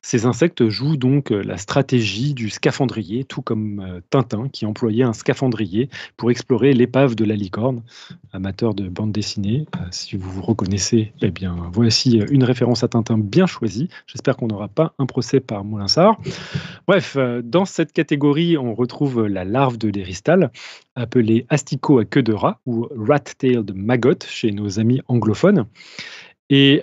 Ces insectes jouent donc euh, la stratégie du scaphandrier, tout comme euh, Tintin qui employait un scaphandrier pour explorer l'épave de la licorne. Amateur de bande dessinée, euh, si vous vous reconnaissez, eh bien voici une référence à Tintin bien choisie. J'espère qu'on n'aura pas un procès par Moulinsard. Bref, dans cette catégorie, on retrouve la larve de l'éristal, appelée asticot à queue de rat ou rat-tailed maggot chez nos amis anglophones. Et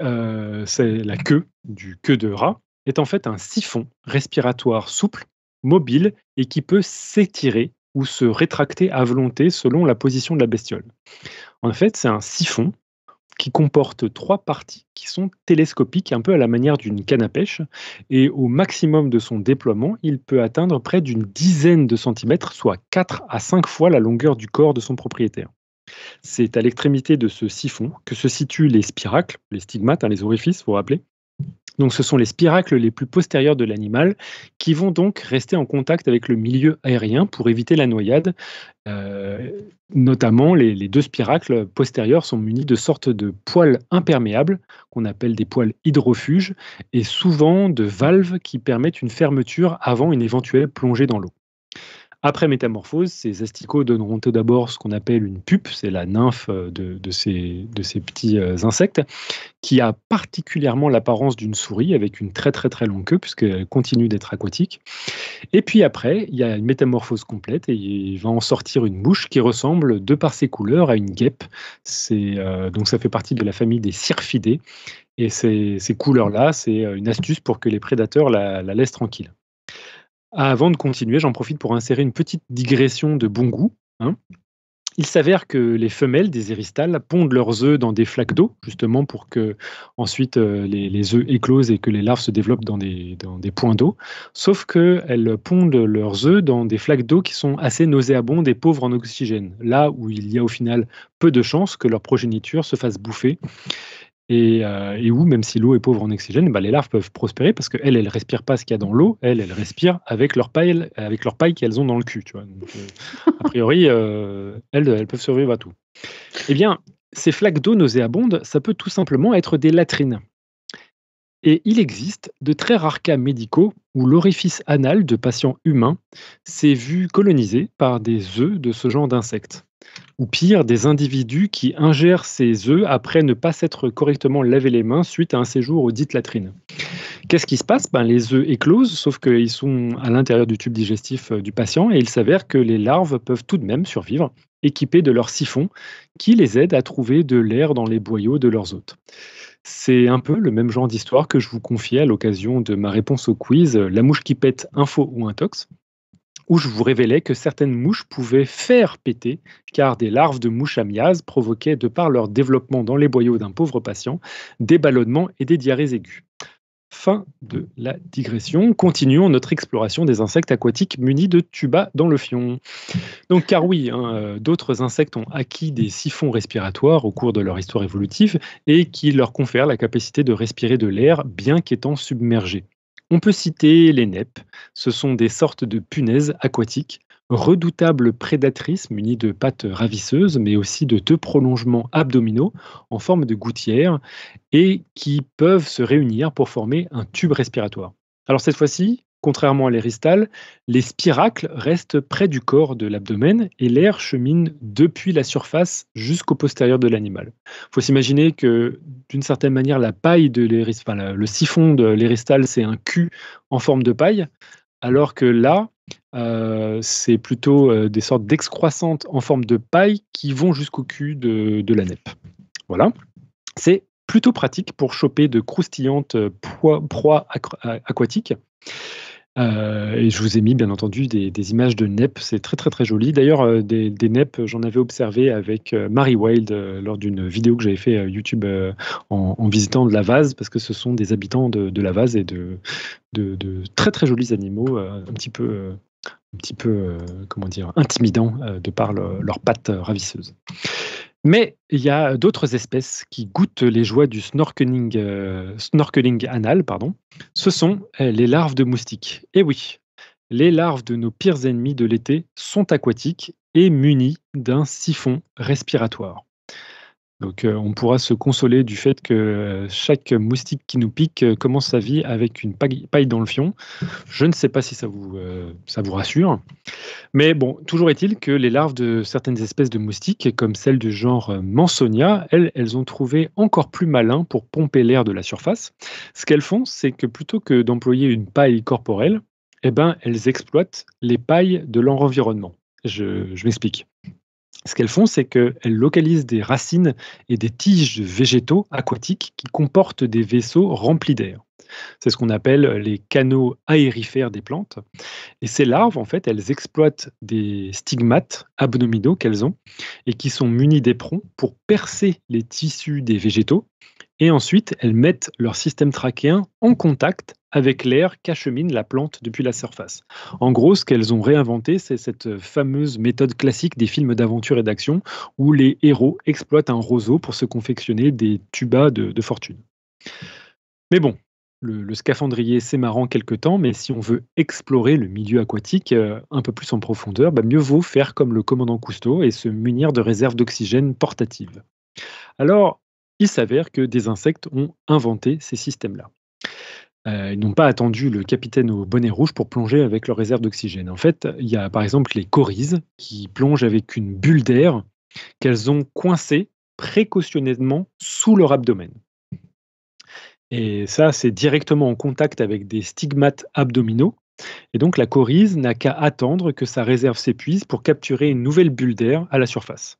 c'est la queue du queue de rat est en fait un siphon respiratoire souple, mobile et qui peut s'étirer ou se rétracter à volonté selon la position de la bestiole. En fait, c'est un siphon qui comporte trois parties qui sont télescopiques, un peu à la manière d'une canne à pêche, et au maximum de son déploiement, il peut atteindre près d'une dizaine de centimètres, soit 4 à 5 fois la longueur du corps de son propriétaire. C'est à l'extrémité de ce siphon que se situent les spiracles, les stigmates, hein, les orifices, vous vous rappelez, ce sont les spiracles les plus postérieurs de l'animal qui vont donc rester en contact avec le milieu aérien pour éviter la noyade. Euh, notamment, les, les, deux spiracles postérieurs sont munis de sortes de poils imperméables, qu'on appelle des poils hydrofuges, et souvent de valves qui permettent une fermeture avant une éventuelle plongée dans l'eau. Après métamorphose, ces asticots donneront tout d'abord ce qu'on appelle une pupe, c'est la nymphe euh, de, ces, petits euh, insectes, qui a particulièrement l'apparence d'une souris avec une très très très longue queue puisqu'elle continue d'être aquatique. Et puis après, il y a une métamorphose complète et il va en sortir une mouche qui ressemble de par ses couleurs à une guêpe. Euh, donc ça fait partie de la famille des syrphidés. et ces, couleurs-là, c'est une astuce pour que les prédateurs la laissent tranquille. Avant de continuer, j'en profite pour insérer une petite digression de bon goût. Hein. Il s'avère que les femelles des éristales pondent leurs œufs dans des flaques d'eau, justement pour que ensuite euh, les, œufs éclosent et que les larves se développent dans des, des points d'eau. Sauf qu'elles pondent leurs œufs dans des flaques d'eau qui sont assez nauséabondes et pauvres en oxygène, là où il y a au final peu de chances que leur progéniture se fasse bouffer euh, et, où, même si l'eau est pauvre en oxygène, bah, les larves peuvent prospérer parce qu'elles, elles ne respirent pas ce qu'il y a dans l'eau, elles, elles respirent avec leur paille, avec leur paille qu'elles ont dans le cul. Euh, a priori, euh, elles, elles peuvent survivre à tout. Eh bien, ces flaques d'eau nauséabondes, ça peut tout simplement être des latrines. Et il existe de très rares cas médicaux où l'orifice anal de patients humains s'est vu colonisé par des œufs de ce genre d'insectes. Ou pire, des individus qui ingèrent ces œufs après ne pas s'être correctement lavé les mains suite à un séjour aux dites latrines. Qu'est-ce qui se passe ben, Les œufs éclosent, sauf qu'ils sont à l'intérieur du tube digestif euh, du patient et il s'avère que les larves peuvent tout de même survivre, équipées de leur siphon qui les aide à trouver de l'air dans les boyaux de leurs hôtes. C'est un peu le même genre d'histoire que je vous confiais à l'occasion de ma réponse au quiz euh, La mouche qui pète, info ou intox où je vous révélais que certaines mouches pouvaient faire péter, car des larves de mouches miase provoquaient, de par leur développement dans les boyaux d'un pauvre patient, des ballonnements et des diarrhées aiguës. Fin de la digression. Continuons notre exploration des insectes aquatiques munis de tuba dans le fion. Donc, car oui, hein, euh, d'autres insectes ont acquis des siphons respiratoires au cours de leur histoire évolutive et qui leur confèrent la capacité de respirer de l'air bien qu'étant submergés. On peut citer les neppes. Ce sont des sortes de punaises aquatiques, redoutables prédatrices munies de pattes ravisseuses, mais aussi de deux prolongements abdominaux en forme de gouttière et qui peuvent se réunir pour former un tube respiratoire. Alors cette fois-ci, Contrairement à l'éristal, les spiracles restent près du corps de l'abdomen et l'air chemine depuis la surface jusqu'au postérieur de l'animal. Il faut s'imaginer que d'une certaine manière, la paille de le siphon de l'éristal, c'est un cul en forme de paille, alors que là, euh, c'est plutôt euh, des sortes d'excroissantes en forme de paille qui vont jusqu'au cul de, la nep. Voilà. C'est plutôt pratique pour choper de croustillantes euh, proies, aquatiques. Euh, et je vous ai mis bien entendu des, images de NEP, c'est très très très joli. D'ailleurs, euh, des, des euh, j'en avais observé avec Mary Wilde lors d'une vidéo que j'avais fait YouTube en, visitant de la vase, parce que ce sont des habitants de, la vase et de, de, très très jolis animaux, un petit peu, un petit peu comment dire, intimidants de par leurs pattes ravisseuses. Mais il y a d'autres espèces qui goûtent les joies du snorkeling, euh, snorkeling anal. Pardon. Ce sont euh, les larves de moustiques. Et oui, les larves de nos pires ennemis de l'été sont aquatiques et munies d'un siphon respiratoire. Donc euh, on pourra se consoler du fait que euh, chaque moustique qui nous pique euh, commence sa vie avec une paille dans le fion. Je ne sais pas si ça vous, ça vous rassure. Mais bon, toujours est-il que les larves de certaines espèces de moustiques, comme celles du genre Mansonia, elles, elles ont trouvé encore plus malin pour pomper l'air de la surface. Ce qu'elles font, c'est que plutôt que d'employer une paille corporelle, eh ben, elles exploitent les pailles de leur environnement. je m'explique ce qu'elles font, c'est qu'elles localisent des racines et des tiges végétaux aquatiques qui comportent des vaisseaux remplis d'air. C'est ce qu'on appelle les canaux aérifères des plantes. Et ces larves, en fait, elles exploitent des stigmates abdominaux qu'elles ont et qui sont munis d'éperons pour percer les tissus des végétaux. Et ensuite, elles mettent leur système trachéen en contact avec l'air qu'achemine la plante depuis la surface. En gros, ce qu'elles ont réinventé, c'est cette euh, fameuse méthode classique des films d'aventure et d'action où les héros exploitent un roseau pour se confectionner des tubas de, fortune. Mais bon, le, scaphandrier, c'est marrant quelque temps, mais si on veut explorer le milieu aquatique euh, un peu plus en profondeur, bah, mieux vaut faire comme le commandant Cousteau et se munir de réserves d'oxygène portatives. Alors, il s'avère que des insectes ont inventé ces systèmes-là. Euh, ils n'ont pas attendu le capitaine au bonnet rouge pour plonger avec leur réserve d'oxygène. En fait, il y a par exemple les corises qui plongent avec une bulle d'air qu'elles ont coincée précautionnellement sous leur abdomen. Et ça, c'est directement en contact avec des stigmates abdominaux. Et donc la corise n'a qu'à attendre que sa réserve s'épuise pour capturer une nouvelle bulle d'air à la surface.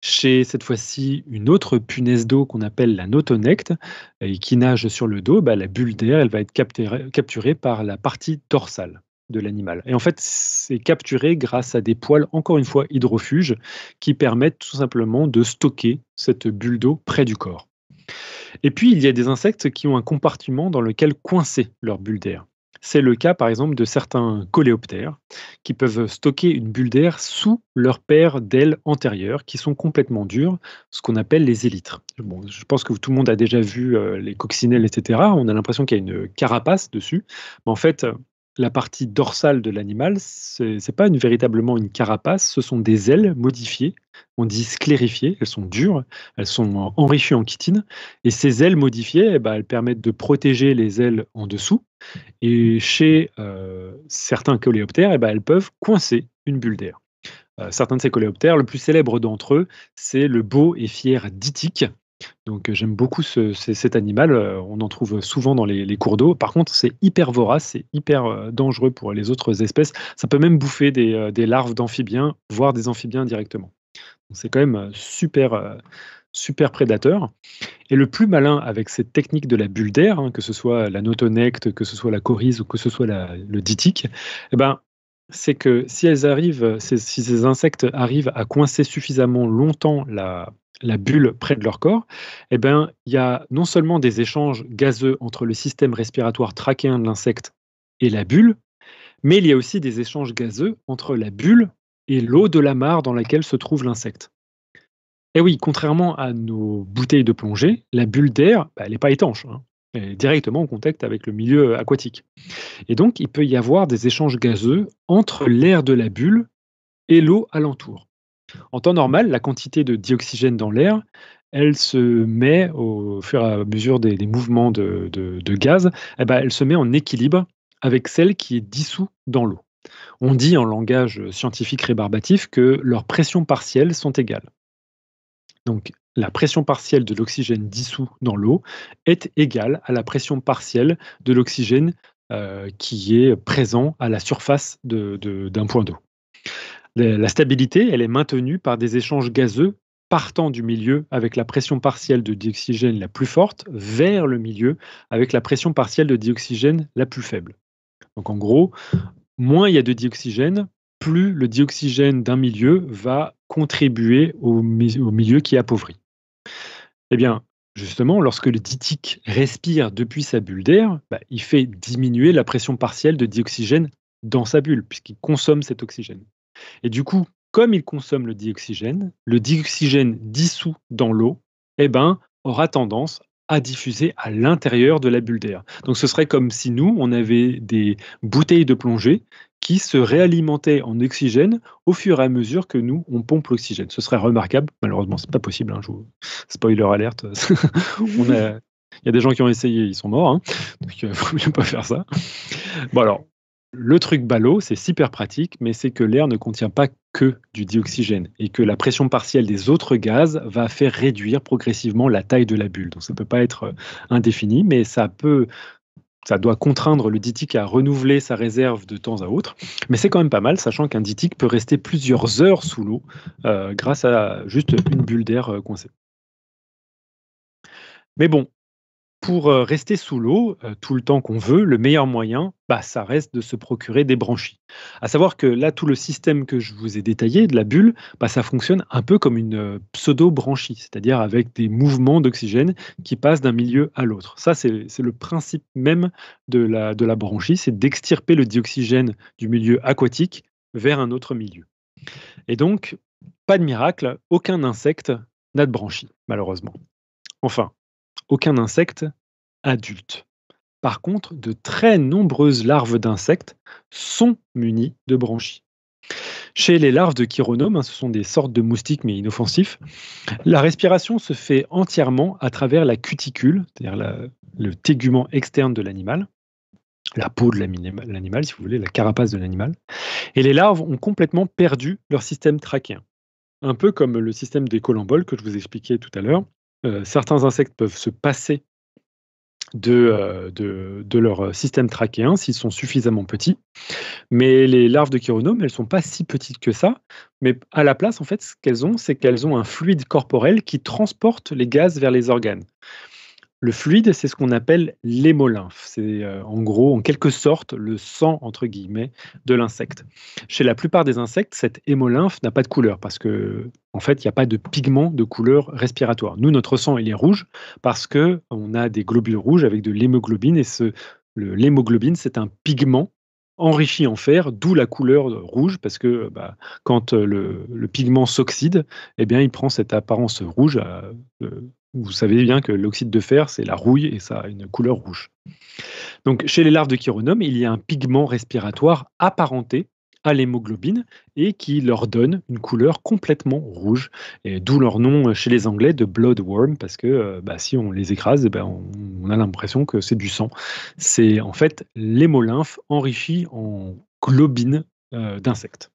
Chez cette fois-ci une autre punaise d'eau qu'on appelle la notonecte et qui nage sur le dos, bah, la bulle d'air elle va être capturée, capturée par la partie dorsale de l'animal. Et en fait, c'est capturé grâce à des poils, encore une fois, hydrofuges, qui permettent tout simplement de stocker cette bulle d'eau près du corps. Et puis, il y a des insectes qui ont un compartiment dans lequel coincer leur bulle d'air. C'est le cas par exemple de certains coléoptères qui peuvent stocker une bulle d'air sous leur paire d'ailes antérieures qui sont complètement dures, ce qu'on appelle les élytres. Bon, je pense que tout le monde a déjà vu euh, les coccinelles, etc. On a l'impression qu'il y a une carapace dessus. Mais en fait, la partie dorsale de l'animal, ce n'est pas une, véritablement une carapace, ce sont des ailes modifiées, on dit sclérifiées, elles sont dures, elles sont enrichies en chitine, et ces ailes modifiées, eh ben, elles permettent de protéger les ailes en dessous, et chez euh, certains coléoptères, eh ben, elles peuvent coincer une bulle d'air. Euh, certains de ces coléoptères, le plus célèbre d'entre eux, c'est le beau et fier dithyque, donc, euh, j'aime beaucoup cet animal. Euh, on en trouve souvent dans les, cours d'eau. Par contre, c'est hyper vorace, c'est hyper euh, dangereux pour les autres espèces. Ça peut même bouffer des, larves d'amphibiens, voire des amphibiens directement. C'est quand même super, super prédateur. Et le plus malin avec cette technique de la bulle d'air, hein, que ce soit la notonecte, que ce soit la corise ou que ce soit le ditique, eh ben, c'est que si si ces insectes arrivent à coincer suffisamment longtemps la, bulle près de leur corps, eh ben, il y a non seulement des échanges gazeux entre le système respiratoire trachéen de l'insecte et la bulle, mais il y a aussi des échanges gazeux entre la bulle et l'eau de la mare dans laquelle se trouve l'insecte. Et eh oui, contrairement à nos bouteilles de plongée, la bulle d'air, bah, elle n'est pas étanche. Hein. Euh, directement en contact avec le milieu euh, aquatique. Et donc, il peut y avoir des échanges gazeux entre l'air de la bulle et l'eau alentour. En temps normal, la quantité de dioxygène dans l'air, elle se met, au fur et à mesure des, mouvements de, gaz, eh ben, elle se met en équilibre avec celle qui est dissoute dans l'eau. On dit en langage scientifique rébarbatif que leurs pressions partielles sont égales. Donc la pression partielle de l'oxygène dissous dans l'eau est égale à la pression partielle de l'oxygène euh, qui est présent à la surface d'un point d'eau. La stabilité, elle est maintenue par des échanges gazeux partant du milieu avec la pression partielle de dioxygène la plus forte vers le milieu avec la pression partielle de dioxygène la plus faible. Donc en gros, moins il y a de dioxygène, plus le dioxygène d'un milieu va contribuer au, au milieu qui appauvrit. Eh bien, justement, lorsque le ditique respire depuis sa bulle d'air, bah, il fait diminuer la pression partielle de dioxygène dans sa bulle, puisqu'il consomme cet oxygène. Et du coup, comme il consomme le dioxygène, le dioxygène dissous dans l'eau eh ben, aura tendance à diffuser à l'intérieur de la bulle d'air. Donc ce serait comme si nous, on avait des bouteilles de plongée qui se réalimentait en oxygène au fur et à mesure que nous, on pompe l'oxygène. Ce serait remarquable. Malheureusement, c'est pas possible. Hein, je vous... Spoiler alerte. on Il y a des gens qui ont essayé, ils sont morts. Hein. Donc, il euh, ne faut pas faire ça. Bon, alors, le truc ballot, c'est super pratique, mais c'est que l'air ne contient pas que du dioxygène et que la pression partielle des autres gaz va faire réduire progressivement la taille de la bulle. Donc ça ne peut pas être euh, indéfini, mais ça peut ça doit contraindre le DITIC à renouveler sa réserve de temps à autre, mais c'est quand même pas mal, sachant qu'un DITIC peut rester plusieurs heures sous l'eau euh, grâce à juste une bulle d'air euh, coincée. Mais bon, pour rester sous l'eau tout le temps qu'on veut, le meilleur moyen, bah, ça reste de se procurer des branchies. À savoir que là, tout le système que je vous ai détaillé de la bulle, bah, ça fonctionne un peu comme une pseudo-branchie, c'est-à-dire avec des mouvements d'oxygène qui passent d'un milieu à l'autre. Ça, c'est le principe même de la, de la branchie, c'est d'extirper le dioxygène du milieu aquatique vers un autre milieu. Et donc, pas de miracle, aucun insecte n'a de branchie, malheureusement. Enfin, aucun insecte adulte. Par contre, de très nombreuses larves d'insectes sont munies de branchies. Chez les larves de chironome, hein, ce sont des sortes de moustiques mais inoffensifs, la respiration se fait entièrement à travers la cuticule, c'est-à-dire le tégument externe de l'animal, la peau de l'animal, si vous voulez, la carapace de l'animal. Et les larves ont complètement perdu leur système trachéen. Un peu comme le système des colamboles que je vous expliquais tout à l'heure, certains insectes peuvent se passer de, leur système trachéen s'ils sont suffisamment petits. Mais les larves de chironome, elles ne sont pas si petites que ça. Mais à la place, en fait, ce qu'elles ont, c'est qu'elles ont un fluide corporel qui transporte les gaz vers les organes. Le fluide, c'est ce qu'on appelle l'hémolymphe. C'est euh, en gros, en quelque sorte, le sang, entre guillemets, de l'insecte. Chez la plupart des insectes, cette hémolymphe n'a pas de couleur parce que, en fait, il n'y a pas de pigment de couleur respiratoire. Nous, notre sang, il est rouge parce qu'on a des globules rouges avec de l'hémoglobine et ce, l'hémoglobine, c'est un pigment enrichi en fer, d'où la couleur rouge, parce que bah, quand euh, le, pigment s'oxyde, eh bien, il prend cette apparence rouge euh, vous savez bien que l'oxyde de fer, c'est la rouille et ça a une couleur rouge. Donc, chez les larves de chironome, il y a un pigment respiratoire apparenté à l'hémoglobine et qui leur donne une couleur complètement rouge. d'où leur nom chez les Anglais de bloodworm, parce que euh, bah, si on les écrase, eh ben, on, a l'impression que c'est du sang. C'est en fait l'hémolymphe enrichi en globine euh, d'insectes.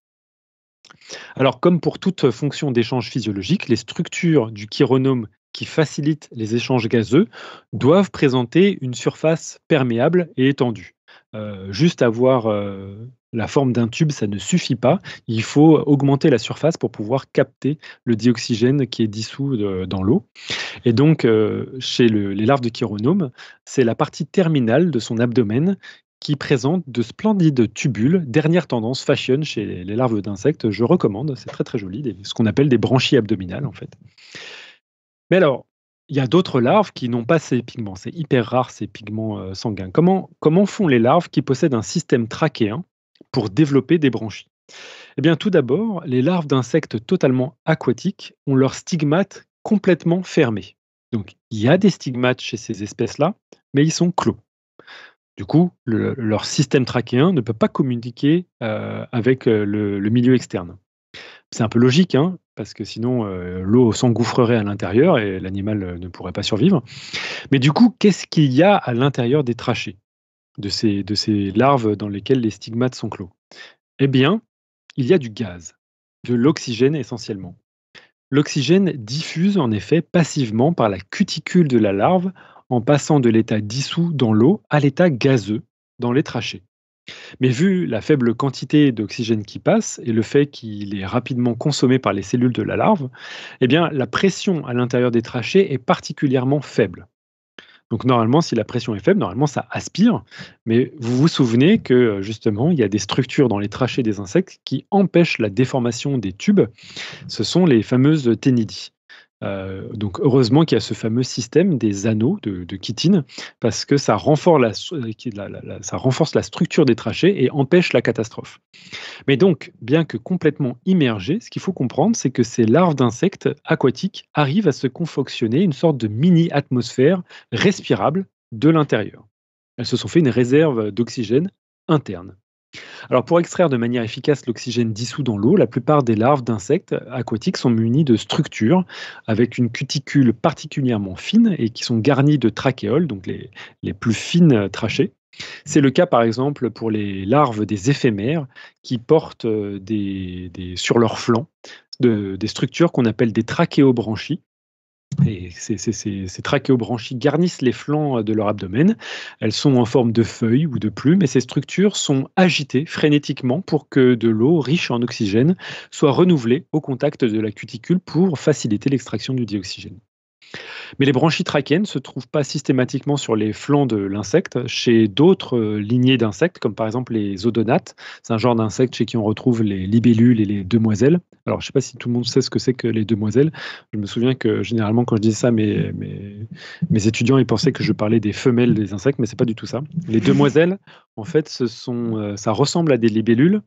Alors, comme pour toute fonction d'échange physiologique, les structures du chironome qui facilitent les échanges gazeux doivent présenter une surface perméable et étendue. Euh, juste avoir euh, la forme d'un tube, ça ne suffit pas. Il faut augmenter la surface pour pouvoir capter le dioxygène qui est dissous euh, dans l'eau. Et donc, chez les larves de chironome, c'est la partie terminale de son abdomen qui présente de splendides tubules, dernière tendance fashion chez les larves d'insectes, je recommande, c'est très très joli, ce qu'on appelle des branchies abdominales en fait. Mais alors, il y a d'autres larves qui n'ont pas ces pigments. C'est hyper rare ces pigments euh, sanguins. Comment, font les larves qui possèdent un système trachéen pour développer des branchies Eh bien, tout d'abord, les larves d'insectes totalement aquatiques ont leurs stigmates complètement fermés. Donc, il y a des stigmates chez ces espèces-là, mais ils sont clos. Du coup, leur système trachéen ne peut pas communiquer euh, avec euh, le milieu externe. C'est un peu logique, hein parce que sinon euh, l'eau s'engouffrerait à l'intérieur et l'animal euh, ne pourrait pas survivre. Mais du coup, qu'est-ce qu'il y a à l'intérieur des trachées, de ces, de ces larves dans lesquelles les stigmates sont clos Eh bien, il y a du gaz, de l'oxygène essentiellement. L'oxygène diffuse en effet passivement par la cuticule de la larve en passant de l'état dissous dans l'eau à l'état gazeux dans les trachées. Mais vu la faible quantité d'oxygène qui passe et le fait qu'il est rapidement consommé par les cellules de la larve, eh bien, la pression à l'intérieur des trachées est particulièrement faible. Donc normalement, si la pression est faible, normalement ça aspire. Mais vous vous souvenez que justement, il y a des structures dans les trachées des insectes qui empêchent la déformation des tubes. Ce sont les fameuses ténidies. Euh, donc heureusement qu'il y a ce fameux système des anneaux de, de chitine parce que ça renforce la, euh, ça renforce la structure des trachées et empêche la catastrophe. Mais donc, bien que complètement immergés, ce qu'il faut comprendre, c'est que ces larves d'insectes aquatiques arrivent à se confectionner une sorte de mini-atmosphère respirable de l'intérieur. Elles se sont fait une réserve d'oxygène interne. Alors pour extraire de manière efficace l'oxygène dissous dans l'eau, la plupart des larves d'insectes aquatiques sont munies de structures avec une cuticule particulièrement fine et qui sont garnies de trachéoles, donc les, plus fines trachées. C'est le cas par exemple pour les larves des éphémères qui portent euh, sur leur flanc des structures qu'on appelle des trachéobranchies et ces, ces, ces, trachéobranchies garnissent les flancs euh, de leur abdomen. Elles sont en forme de feuilles ou de plumes et ces structures sont agitées frénétiquement pour que de l'eau riche en oxygène soit renouvelée au contact de la cuticule pour faciliter l'extraction du dioxygène. Mais les branchies ne se trouvent pas systématiquement sur les flancs de l'insecte, chez d'autres euh, lignées d'insectes, comme par exemple les odonates. C'est un genre d'insecte chez qui on retrouve les libellules et les demoiselles. Alors, je sais pas si tout le monde sait ce que c'est que les demoiselles. Je me souviens que généralement, quand je disais ça, mes, mes, étudiants pensaient que je parlais des femelles des insectes, mais c'est pas du tout ça. Les demoiselles, en fait, euh, ça ressemble à des libellules,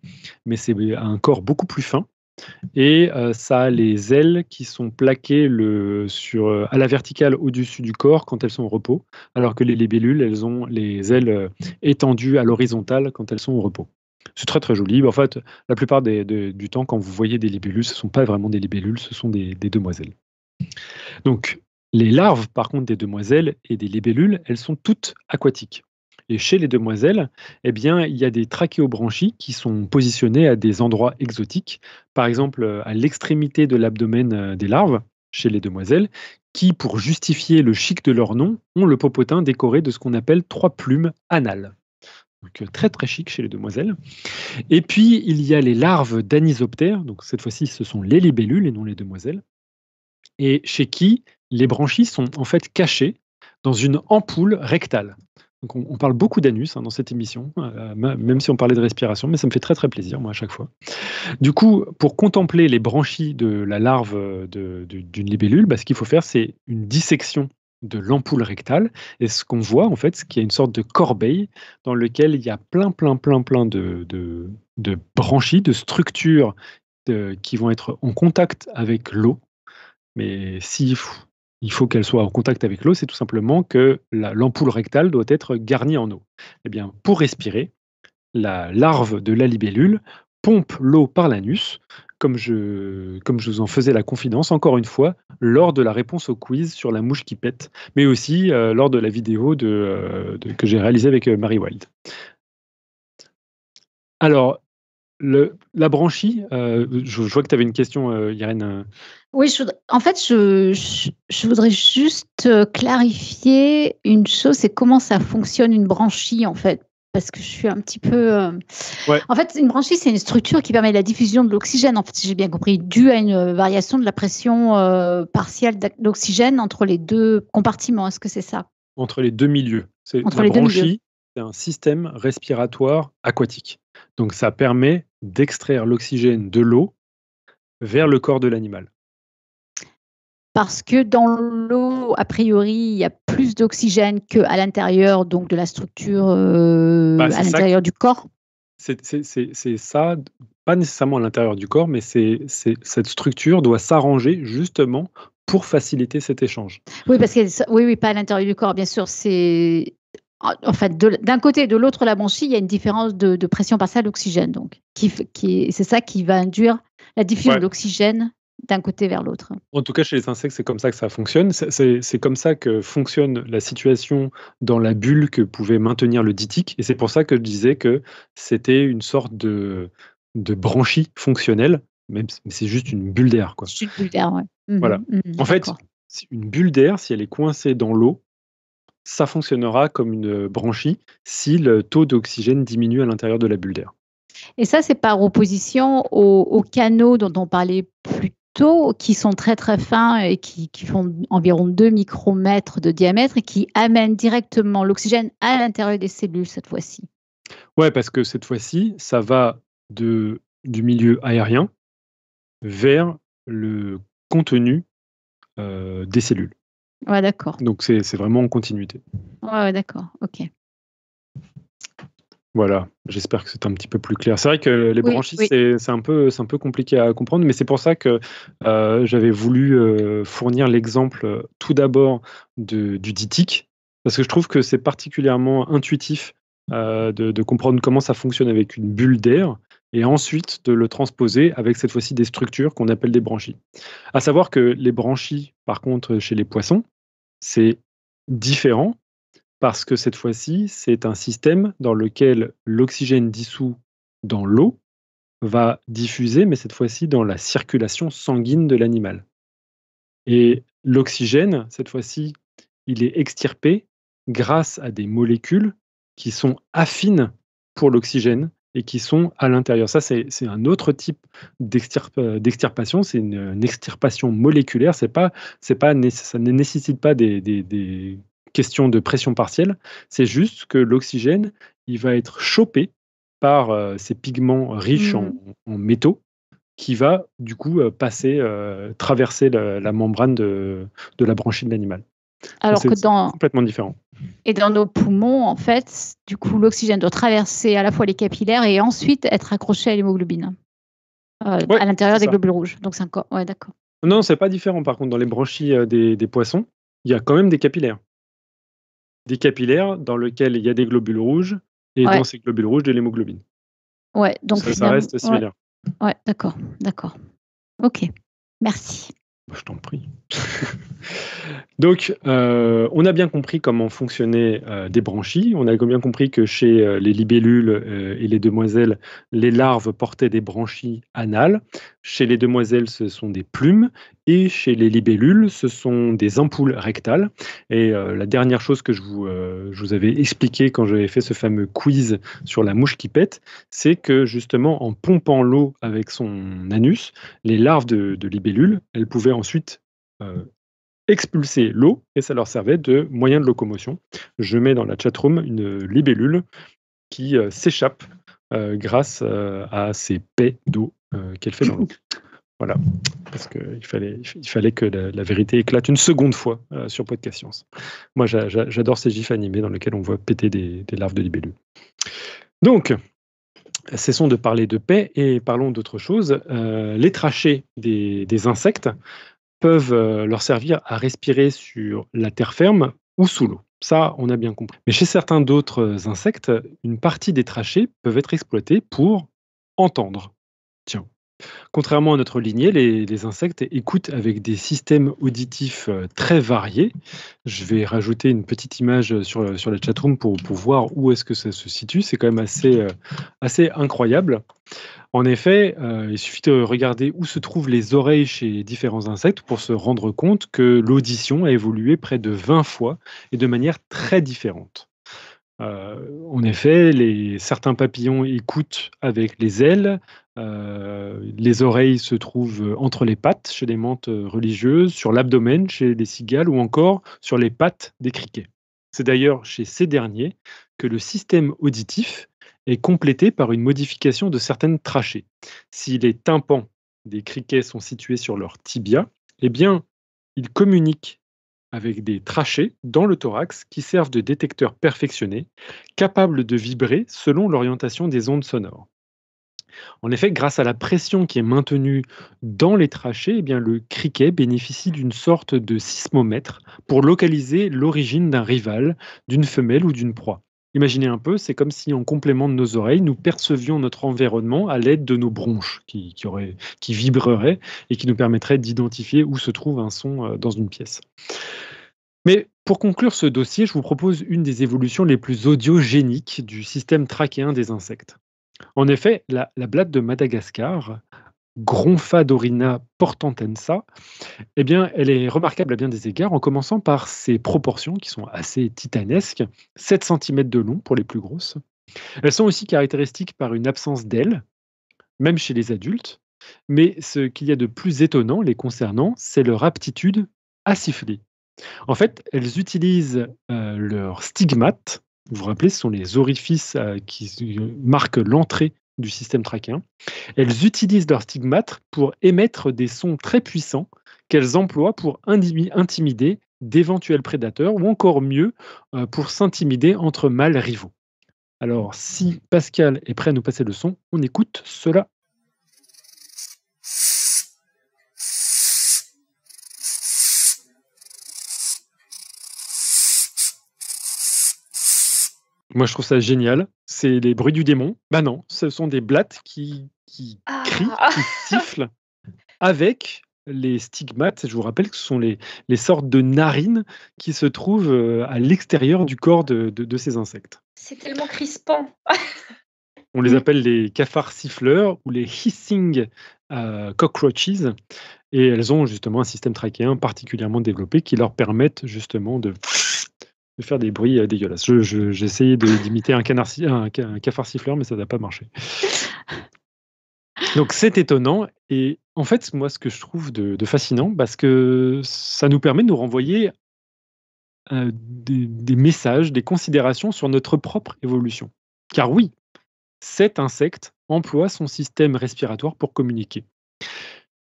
mais c'est un corps beaucoup plus fin et euh, ça a les ailes qui sont plaquées euh, à la verticale au-dessus du corps quand elles sont au repos, alors que les libellules, elles ont les ailes euh, étendues à l'horizontale quand elles sont au repos. C'est très très joli. En fait, la plupart du temps, quand vous voyez des libellules, ce ne sont pas vraiment des libellules, ce sont des, demoiselles. Donc, les larves, par contre, des demoiselles et des libellules, elles sont toutes aquatiques. Et chez les demoiselles, eh bien, il y a des trachéobranchies qui sont positionnées à des endroits exotiques, par exemple à l'extrémité de l'abdomen euh, des larves chez les demoiselles, qui, pour justifier le chic de leur nom, ont le popotin décoré de ce qu'on appelle trois plumes anales. Donc euh, très très chic chez les demoiselles. Et puis il y a les larves d'anisoptères, donc cette fois-ci ce sont les libellules et non les demoiselles, et chez qui les branchies sont en fait cachées dans une ampoule rectale on, parle beaucoup d'anus hein, dans cette émission, euh, même si on parlait de respiration, mais ça me fait très très plaisir moi à chaque fois. Du coup, pour contempler les branchies de la larve euh, d'une libellule, bah, ce qu'il faut faire, c'est une dissection de l'ampoule rectale. Et ce qu'on voit, en fait, c'est qu'il y a une sorte de corbeille dans lequel il y a plein, plein, plein, plein de, branchies, de structures euh, qui vont être en contact avec l'eau. Mais si il faut qu'elle soit en contact avec l'eau, c'est tout simplement que l'ampoule rectale doit être garnie en eau. Eh bien, pour respirer, la larve de la libellule pompe l'eau par l'anus, comme je, comme je vous en faisais la confidence, encore une fois, lors de la réponse au quiz sur la mouche qui pète, mais aussi euh, lors de la vidéo euh, que j'ai réalisée avec euh, Mary Wild. Alors, la branchie, euh, je, vois que tu avais une question, euh, Irène. Euh. Oui, en fait, je, voudrais juste clarifier une chose, c'est comment ça fonctionne une branchie, en fait, parce que je suis un petit peu... En fait, une branchie, c'est une structure qui permet la diffusion de l'oxygène, en fait, si j'ai bien compris, due à une variation de la pression partielle d'oxygène entre les deux compartiments, est-ce que c'est ça Entre les deux milieux. Entre la branchie, c'est un système respiratoire aquatique. Donc ça permet d'extraire l'oxygène de l'eau vers le corps de l'animal. Parce que dans l'eau, a priori, il y a plus d'oxygène qu'à l'intérieur donc de la structure, euh, bah, à l'intérieur du corps. C'est ça, pas nécessairement à l'intérieur du corps, mais cette structure doit s'arranger justement pour faciliter cet échange. Oui, parce que oui, oui, pas à l'intérieur du corps, bien sûr, c'est en fait, d'un côté et de l'autre, la branchie, il y a une différence de, pression partielle d'oxygène. Donc, qui, c'est ça qui va induire la diffusion d'oxygène d'un côté vers l'autre. En tout cas, chez les insectes, c'est comme ça que ça fonctionne. C'est comme ça que fonctionne la situation dans la bulle que pouvait maintenir le ditique. Et c'est pour ça que je disais que c'était une sorte de, branchie fonctionnelle, Mais c'est juste une bulle d'air. Une bulle d'air, ouais. Mmh voilà. Mmh en fait, une bulle d'air, si elle est coincée dans l'eau, ça fonctionnera comme une euh, branchie si le taux d'oxygène diminue à l'intérieur de la bulle d'air. Et ça, c'est par opposition aux, canaux dont on parlait plus tôt, qui sont très très fins et qui, font environ 2 micromètres de diamètre et qui amènent directement l'oxygène à l'intérieur des cellules cette fois-ci. Ouais, parce que cette fois-ci, ça va de, du milieu aérien vers le contenu euh, des cellules d'accord. Donc c'est vraiment en continuité. d'accord, ok. Voilà, j'espère que c'est un petit peu plus clair. C'est vrai que les oui, c'est un, peu, un peu compliqué à comprendre, mais c'est pour ça que euh, j'avais voulu euh, fournir l'exemple euh, tout d'abord du DITIC, parce que je trouve que c'est particulièrement intuitif de, comprendre comment ça fonctionne avec une bulle d'air et ensuite de le transposer avec cette fois-ci des structures qu'on appelle des branchies. À savoir que les branchies, par contre, chez les poissons, c'est différent parce que cette fois-ci, c'est un système dans lequel l'oxygène dissous dans l'eau va diffuser, mais cette fois-ci dans la circulation sanguine de l'animal. Et l'oxygène, cette fois-ci, il est extirpé grâce à des molécules qui sont affines pour l'oxygène et qui sont à l'intérieur. Ça, c'est un autre type euh, d'extirpation. C'est une, extirpation moléculaire. pas, pas, ça ne nécessite pas des, questions de pression partielle. C'est juste que l'oxygène, il va être chopé par euh, ces pigments riches mmh. en, métaux qui va du coup euh, passer, traverser la, membrane de, la branchie de l'animal. Alors que dans complètement différent. Et dans nos poumons, en fait, du coup, l'oxygène doit traverser à la fois les capillaires et ensuite être accroché à l'hémoglobine euh, à l'intérieur des globules rouges. Donc, c'est n'est Ouais, d'accord. Non, c'est pas différent. Par contre, dans les branchies euh, des, poissons, il y a quand même des capillaires. Des capillaires dans lesquels il y a des globules rouges et dans ces globules rouges de l'hémoglobine. Ouais, donc ça, reste similaire. ouais d'accord, d'accord. Ok, merci. Bah, je t'en prie. Donc, euh, on a bien compris comment fonctionnaient euh, des branchies. On a bien compris que chez euh, les libellules et les demoiselles, les larves portaient des branchies anales. Chez les demoiselles, ce sont des plumes et chez les libellules, ce sont des ampoules rectales. Et euh, la dernière chose que euh, je vous, avais expliqué quand j'avais fait ce fameux quiz sur la mouche qui pète, c'est que justement en pompant l'eau avec son anus, les larves de, libellules, elles pouvaient ensuite euh, expulser l'eau et ça leur servait de moyen de locomotion. Je mets dans la chatroom une libellule qui s'échappe euh, grâce euh, à ces paix d'eau euh, qu'elle fait dans l'eau. Voilà, parce qu'il fallait, il fallait que la, vérité éclate une seconde fois sur sur Podcast Science. Moi, j'adore ces gifs animés dans lesquels on voit péter des, larves de libellules. Donc, cessons de parler de paix et parlons d'autre chose. les trachées des, insectes peuvent leur servir à respirer sur la terre ferme ou sous l'eau. Ça, on a bien compris. Mais chez certains d'autres euh, insectes, une partie des trachées peuvent être exploitées pour entendre. Tiens. Contrairement à notre lignée, les, insectes écoutent avec des systèmes auditifs euh, très variés. Je vais rajouter une petite image euh, sur, sur la chatroom pour, pour voir où est-ce que ça se situe. C'est quand même assez, assez incroyable. En effet, euh, il suffit de regarder où se trouvent les oreilles chez différents insectes pour se rendre compte que l'audition a évolué près de 20 fois et de manière très différente. Euh, en effet, certains papillons écoutent avec les ailes, euh, les oreilles se trouvent entre les pattes chez les mantes religieuses, sur l'abdomen chez les cigales ou encore sur les pattes des criquets. C'est d'ailleurs chez ces derniers que le système auditif est complété par une modification de certaines trachées. Si les tympans des criquets sont situés sur leur tibia, eh bien, ils communiquent avec des trachées dans le thorax qui servent de détecteurs perfectionnés, capables de vibrer selon l'orientation des ondes sonores. En effet, grâce à la pression qui est maintenue dans les trachées, eh bien, le criquet bénéficie d'une sorte de sismomètre pour localiser l'origine d'un rival, d'une femelle ou d'une proie. Imaginez un peu, c'est comme si en complément de nos oreilles, nous percevions notre environnement à l'aide de nos bronches qui, qui, vibreraient et qui nous permettraient d'identifier où se trouve un son euh, dans une pièce. Mais pour conclure ce dossier, je vous propose une des évolutions les plus audiogéniques du système trachéen des insectes. En effet, la blatte de Madagascar gronfa d'orina eh bien, elle est remarquable à bien des égards, en commençant par ses proportions qui sont assez titanesques, 7 cm de long pour les plus grosses. Elles sont aussi caractéristiques par une absence d'ailes, même chez les adultes, mais ce qu'il y a de plus étonnant les concernant, c'est leur aptitude à siffler. En fait, elles utilisent euh, leur leurs stigmates, vous vous rappelez, ce sont les orifices euh, qui euh, marquent l'entrée du système traquien, Elles utilisent leurs stigmates pour émettre des sons très puissants qu'elles emploient pour intimider d'éventuels prédateurs ou encore mieux euh, pour s'intimider entre mâles rivaux. Alors si Pascal est prêt à nous passer le son, on écoute cela. Moi, je trouve ça génial. C'est les bruits du démon. Bah non, ce sont des blattes qui, qui crient, ah. qui sifflent, avec les stigmates. Je vous rappelle que ce sont les, les sortes de narines qui se trouvent euh, à l'extérieur du corps de, de, ces insectes. C'est tellement crispant. On les appelle les cafards siffleurs ou les hissing euh, cockroaches. Et elles ont justement un système trachéen particulièrement développé qui leur permettent justement de de faire des bruits euh, dégueulasses. J'ai je, essayé d'imiter un, un, cafard siffleur, mais ça n'a pas marché. Donc c'est étonnant et en fait moi ce que je trouve de, fascinant parce que ça nous permet de nous renvoyer euh, des, messages, des considérations sur notre propre évolution. Car oui, cet insecte emploie son système respiratoire pour communiquer.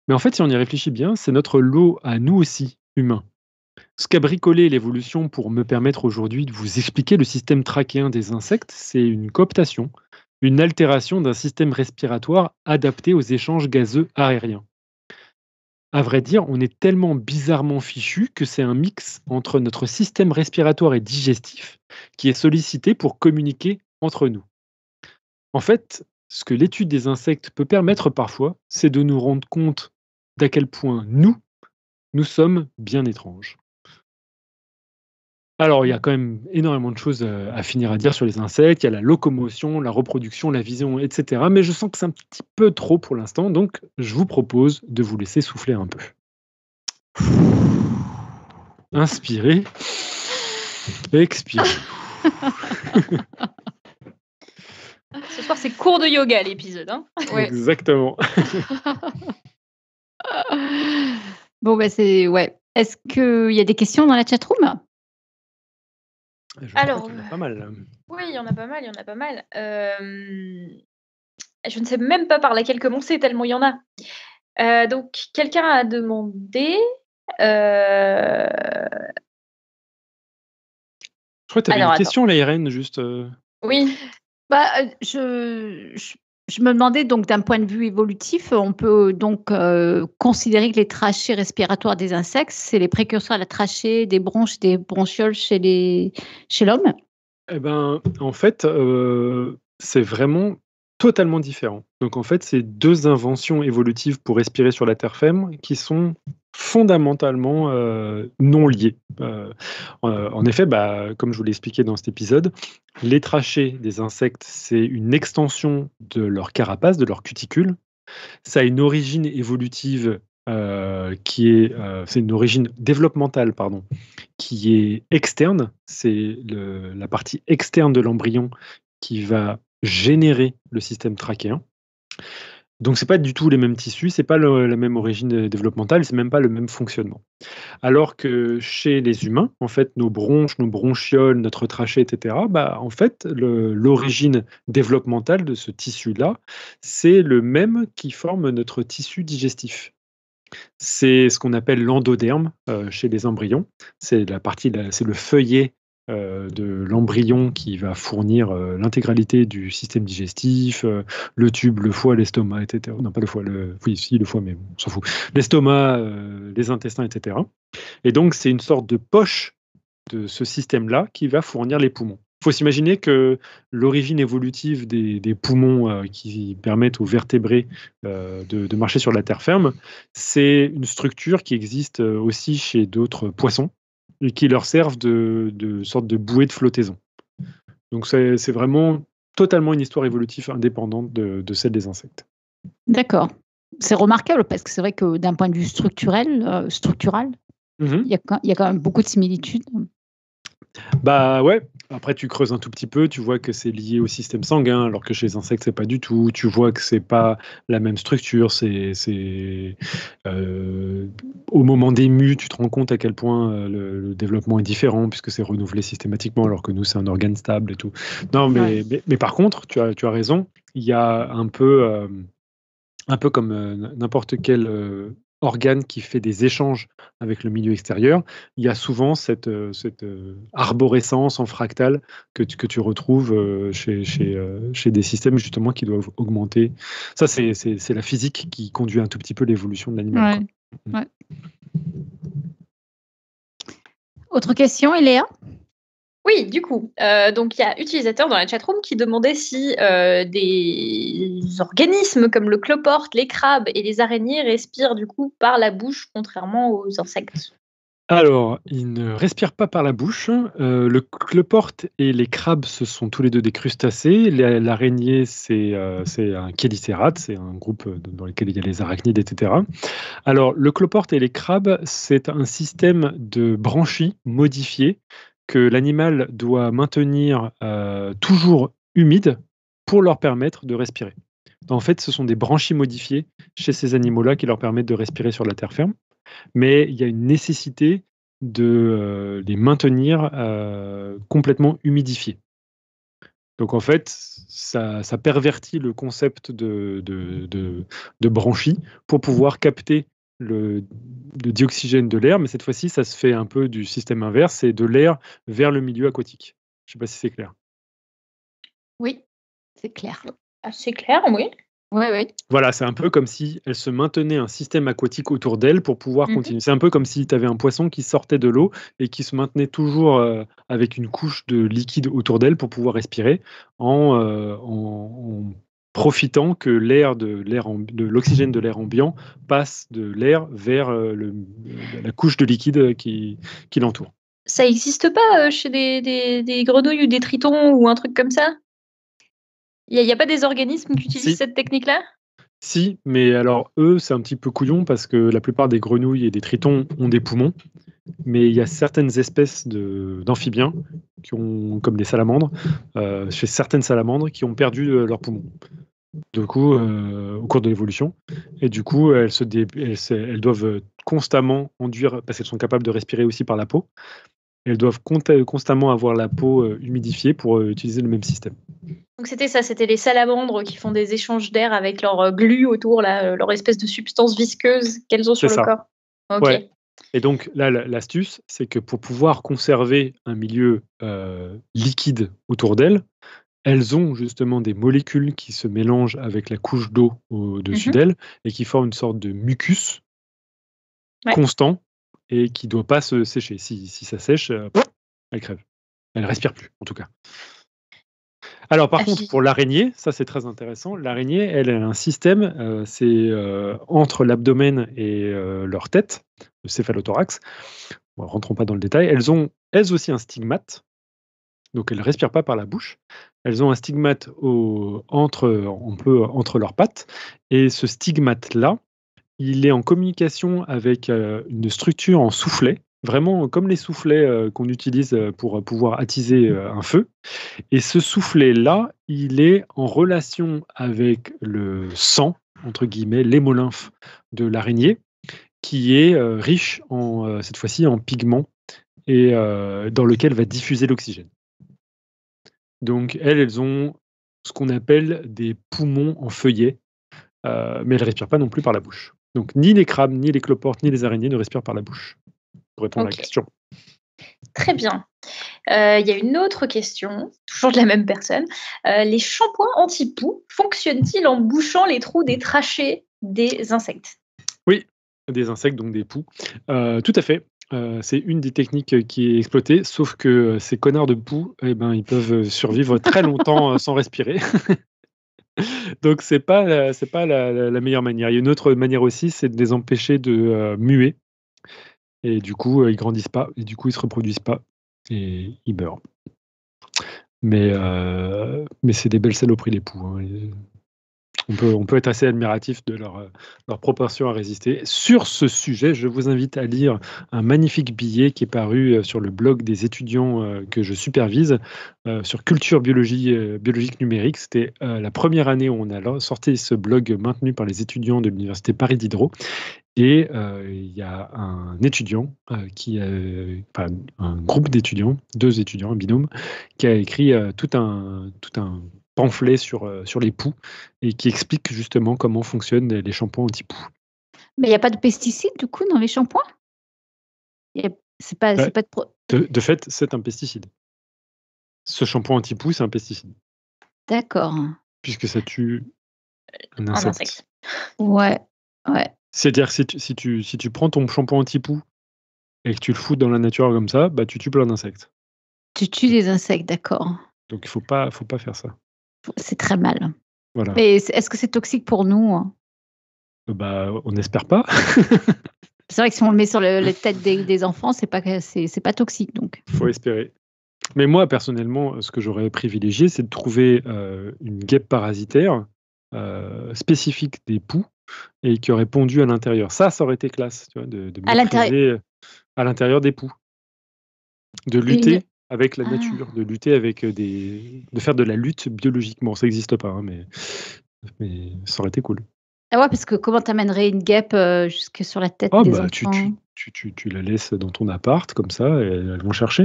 Mais en fait si on y réfléchit bien, c'est notre lot à nous aussi humains ce qu'a bricolé l'évolution pour me permettre aujourd'hui de vous expliquer le système trachéen des insectes, c'est une cooptation, une altération d'un système respiratoire adapté aux échanges gazeux aériens. À vrai dire, on est tellement bizarrement fichu que c'est un mix entre notre système respiratoire et digestif qui est sollicité pour communiquer entre nous. En fait, ce que l'étude des insectes peut permettre parfois, c'est de nous rendre compte d'à quel point nous, nous sommes bien étranges. Alors, il y a mmh. quand même énormément de choses euh, à finir à dire sur les insectes. Il y a la locomotion, la reproduction, la vision, etc. Mais je sens que c'est un petit peu trop pour l'instant, donc je vous propose de vous laisser souffler un peu. Inspirez. Expirez. Ce soir, c'est cours de yoga l'épisode. Hein Exactement. Bon, ben c'est. Ouais. Est-ce qu'il y a des questions dans la chatroom Alors. pas mal. Oui, il y en a pas mal, il y en a pas mal. Je ne sais même pas par laquelle commencer, tellement il y en a. Euh, donc, quelqu'un a demandé. Euh, je crois que tu avais une question, la Irène, juste. Euh. Oui. Bah, je je me demandais donc d'un point de vue évolutif, on peut donc euh, considérer que les trachées respiratoires des insectes, c'est les précurseurs à la trachée des bronches, des bronchioles chez l'homme chez eh ben, en fait, euh, c'est vraiment totalement différent. Donc en fait, c'est deux inventions évolutives pour respirer sur la terre ferme qui sont fondamentalement euh, non liés. Euh, euh, en effet, bah, comme je vous l'ai expliqué dans cet épisode, les trachées des insectes, c'est une extension de leur carapace, de leur cuticule. Ça a une origine évolutive qui est, c'est une origine développementale, pardon, qui est externe. C'est la partie externe de l'embryon qui va générer le système trachéen. Donc c'est pas du tout les mêmes tissus, c'est pas la même origine euh, développementale, c'est même pas le même fonctionnement. Alors que chez les humains, en fait, nos bronches, nos bronchioles, notre trachée, etc. Bah en fait, l'origine développementale de ce tissu-là, c'est le même qui forme notre tissu digestif. C'est ce qu'on appelle l'endoderme euh, chez les embryons. C'est la partie, c'est le feuillet euh, de l'embryon qui va fournir euh, l'intégralité du système digestif, euh, le tube, le foie, l'estomac, etc. Non, pas le foie, le... oui, le foie, mais on s'en fout. L'estomac, les intestins, etc. Et donc, c'est une sorte de poche de ce système-là qui va fournir les poumons. Il faut s'imaginer que l'origine évolutive des, poumons qui permettent aux vertébrés de, marcher sur la terre ferme, c'est une structure qui existe aussi chez d'autres poissons, et qui leur servent de, de sorte de bouée de flottaison. Donc c'est vraiment totalement une histoire évolutive indépendante de, celle des insectes. D'accord. C'est remarquable parce que c'est vrai que d'un point de vue structurel, euh, mm-hmm. il y, a, quand même beaucoup de similitudes. Bah ouais. Après, tu creuses un tout petit peu, tu vois que c'est lié au système sanguin, alors que chez les insectes, c'est pas du tout. Tu vois que c'est pas la même structure. C'est, euh, au moment des mues, tu te rends compte à quel point euh, le, développement est différent puisque c'est renouvelé systématiquement, alors que nous, c'est un organe stable et tout. Non, mais, mais, par contre, tu as, tu as raison. Il y a un peu, euh, un peu comme n'importe quel organe qui fait des échanges avec le milieu extérieur, il y a souvent cette, euh, cette euh, arborescence en fractal que tu, que tu retrouves euh, chez, chez, des systèmes justement qui doivent augmenter. Ça, c'est la physique qui conduit un tout petit peu l'évolution de l'animal. Mmh. Autre question, Eléa oui, du coup, euh, donc il y a utilisateur dans la chatroom qui demandait si euh, des organismes comme le cloporte, les crabes et les araignées respirent du coup par la bouche, contrairement aux insectes. Alors, ils ne respirent pas par la bouche. Euh, le cloporte et les crabes, ce sont tous les deux des crustacés. L'araignée, c'est un chélicérate, c'est un groupe dans lequel il y a les arachnides, etc. Alors, le cloporte et les crabes, c'est un système de branchies modifiées que l'animal doit maintenir euh, toujours humide pour leur permettre de respirer. En fait, ce sont des branchies modifiées chez ces animaux-là qui leur permettent de respirer sur la terre ferme, mais il y a une nécessité de euh, les maintenir euh, complètement humidifiés. Donc en fait, ça, pervertit le concept de, de, de branchie pour pouvoir capter le, dioxygène de l'air, mais cette fois-ci, ça se fait un peu du système inverse, c'est de l'air vers le milieu aquatique. Je ne sais pas si c'est clair. Oui, c'est clair. Assez c'est clair, oui. Oui, oui. Voilà, c'est un peu comme si elle se maintenait un système aquatique autour d'elle pour pouvoir mhm. continuer. C'est un peu comme si tu avais un poisson qui sortait de l'eau et qui se maintenait toujours euh, avec une couche de liquide autour d'elle pour pouvoir respirer en, euh, en profitant que l'air de l'oxygène de l'air ambiant passe de l'air vers euh, la couche de liquide qui, l'entoure. Ça n'existe pas euh, chez des, grenouilles ou des tritons ou un truc comme ça Il n'y a, pas des organismes qui utilisent cette technique-là si, mais alors eux, c'est un petit peu couillon parce que la plupart des grenouilles et des tritons ont des poumons, mais il y a certaines espèces d'amphibiens qui ont, comme des salamandres, euh, chez certaines salamandres qui ont perdu euh, leurs poumons. coup, euh, au cours de l'évolution, et du coup, elles doivent constamment enduire parce qu'elles sont capables de respirer aussi par la peau. Elles doivent constamment avoir la peau humidifiée pour utiliser le même système. Donc c'était ça, c'était les salamandres qui font des échanges d'air avec leur euh, glu autour, euh, leur espèce de substance visqueuse qu'elles ont sur le corps. Et donc là, l'astuce, c'est que pour pouvoir conserver un milieu euh, liquide autour d'elles, elles ont justement des molécules qui se mélangent avec la couche d'eau au-dessus mhm. d'elles et qui forment une sorte de mucus constant et qui ne doit pas se sécher. Si, ça sèche, elle crève. Elle respire plus, en tout cas. Alors par ah, contre, pour l'araignée, ça c'est très intéressant. L'araignée, elle a un système, euh, c'est euh, entre l'abdomen et euh, leur tête, le céphalothorax. rentrons pas dans le détail. Elles ont, elles aussi, un stigmate. Donc elles ne respirent pas par la bouche. Elles ont un stigmate entre, on entre leurs pattes. Et ce stigmate-là, il est en communication avec une structure en soufflet vraiment comme les soufflets euh, qu'on utilise euh, pour euh, pouvoir attiser un feu. Et ce soufflet-là, il est en relation avec le sang, entre guillemets, l'hémolymphe de l'araignée, qui est riche en, cette fois-ci en pigments et dans lequel va diffuser l'oxygène. Donc elles, elles ont ce qu'on appelle des poumons en feuillet, mais elles ne respirent pas non plus par la bouche. Donc ni les crabes, ni les cloportes, ni les araignées ne respirent par la bouche répondre à la question. Très bien. Euh, il y a une autre question, toujours de la même personne. Euh, les shampoings anti-poux fonctionnent-ils en bouchant les trous des trachées des insectes Oui, des insectes, donc des poux. Euh, tout à fait. c'est une des techniques qui est exploitée, sauf que ces connards de poux, eh ben, ils peuvent survivre très longtemps sans respirer. donc c'est pas c'est pas la, la, meilleure manière. Il y a une autre manière aussi, c'est de les empêcher de muer et du coup, euh, ils grandissent pas. Et du coup, ils se reproduisent pas. Et ils meurent. Mais, euh, mais c'est des belles selles au prix des poux. Hein. On, peut, on peut être assez admiratif de leur, euh, leur proportion à résister. Sur ce sujet, je vous invite à lire un magnifique billet qui est paru sur le blog des étudiants que je supervise sur culture biologie, biologique numérique. C'était la première année où on a sorti ce blog maintenu par les étudiants de l'Université Paris Diderot. Et euh, il y a un étudiant, euh, qui, euh, enfin, un groupe d'étudiants, deux étudiants, un binôme, qui a écrit tout un, tout un pamphlet sur, sur les poux et qui explique justement comment fonctionnent les shampoings anti-poux. Mais il n'y a pas de pesticides du coup dans les shampoings C'est pas, pas de, de, fait, c'est un pesticide. Ce shampoing anti-poux, c'est un pesticide. D'accord. Puisque ça tue Un insecte. Ouais, ouais. C'est-à-dire si tu, si, tu, prends ton shampoing anti-poux et que tu le fous dans la nature comme ça, bah tu tues plein d'insectes. Tu tues des insectes, d'accord. Donc il faut pas, faut pas faire ça. C'est très mal. Voilà. Mais est-ce que c'est toxique pour nous hein? euh, Bah, on n'espère pas. c'est vrai que si on le met sur la tête des, enfants, c'est pas, c'est pas toxique donc. Faut espérer. Mais moi personnellement, ce que j'aurais privilégié, c'est de trouver euh, une guêpe parasitaire euh, spécifique des poux et qui aurait pondu à l'intérieur. Ça, ça aurait été classe, tu vois, de, de à l'intérieur euh, à l'intérieur des poux, de lutter avec la ah. nature, de lutter avec euh, des, de faire de la lutte biologiquement. Ça n'existe pas, hein, mais mais ça aurait été cool. Ah ouais, parce que comment t'amènerais une guêpe euh, jusque sur la tête oh des bah, tu, tu, tu, tu, la laisses dans ton appart, comme ça, et elles vont chercher.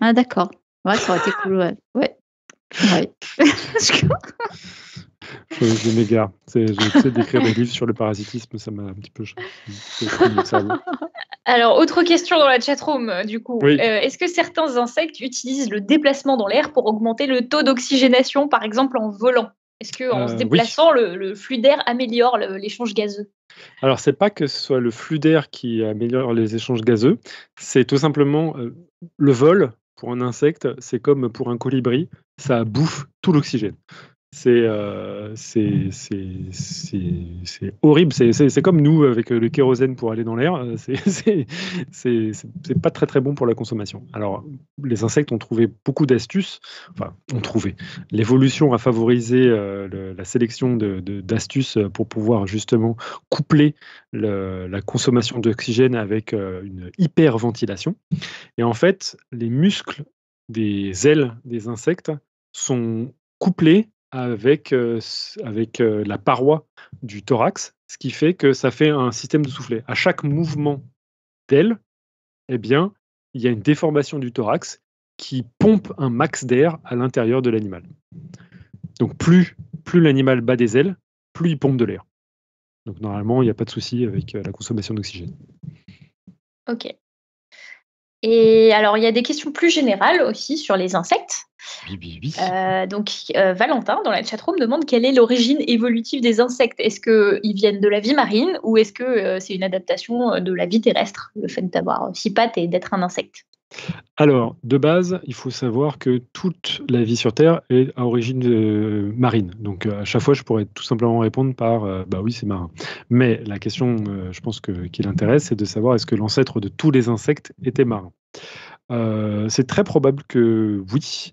Ah d'accord. Ouais, ça aurait été cool, ouais. ouais. je, m'égare. J'essaie d'écrire des livres sur le parasitisme, ça m'a un petit peu. Alors, autre question dans la chatroom, euh, du coup. Euh, est-ce que certains insectes utilisent le déplacement dans l'air pour augmenter le taux d'oxygénation, par exemple en volant Est-ce qu'en en se euh, déplaçant, le, flux d'air améliore l'échange gazeux Alors, ce n'est pas que ce soit le flux d'air qui améliore les échanges gazeux, c'est tout simplement le vol. Pour un insecte, c'est comme pour un colibri, ça bouffe tout l'oxygène. Euh, c'est horrible. C'est comme nous avec le kérosène pour aller dans l'air. Euh, c'est pas très très bon pour la consommation. Alors, les insectes ont trouvé beaucoup d'astuces. Enfin, ont trouvé. L'évolution a favorisé euh, la sélection d'astuces de, pour pouvoir justement coupler la consommation d'oxygène avec une hyperventilation. Et en fait, les muscles des ailes des insectes sont couplés avec, avec la paroi du thorax, ce qui fait que ça fait un système de soufflet. À chaque mouvement d'aile, eh bien, il y a une déformation du thorax qui pompe un max d'air à l'intérieur de l'animal. Donc plus, plus l'animal bat des ailes, plus il pompe de l'air. Donc normalement, il n'y a pas de souci avec la consommation d'oxygène. Ok. Et alors, il y a des questions plus générales aussi sur les insectes. Euh, donc, euh, Valentin, dans la chatroom, demande quelle est l'origine évolutive des insectes. Est-ce qu'ils euh, viennent de la vie marine ou est-ce que c'est une adaptation de la vie terrestre, le fait d'avoir six pattes et d'être un insecte alors, de base, il faut savoir que toute la vie sur Terre est à origine euh, marine. Donc, euh, à chaque fois, je pourrais tout simplement répondre par euh, bah oui, c'est marin. Mais la question, je pense qui l'intéresse, c'est de savoir est-ce que l'ancêtre de tous les insectes était marin. c'est très probable que oui,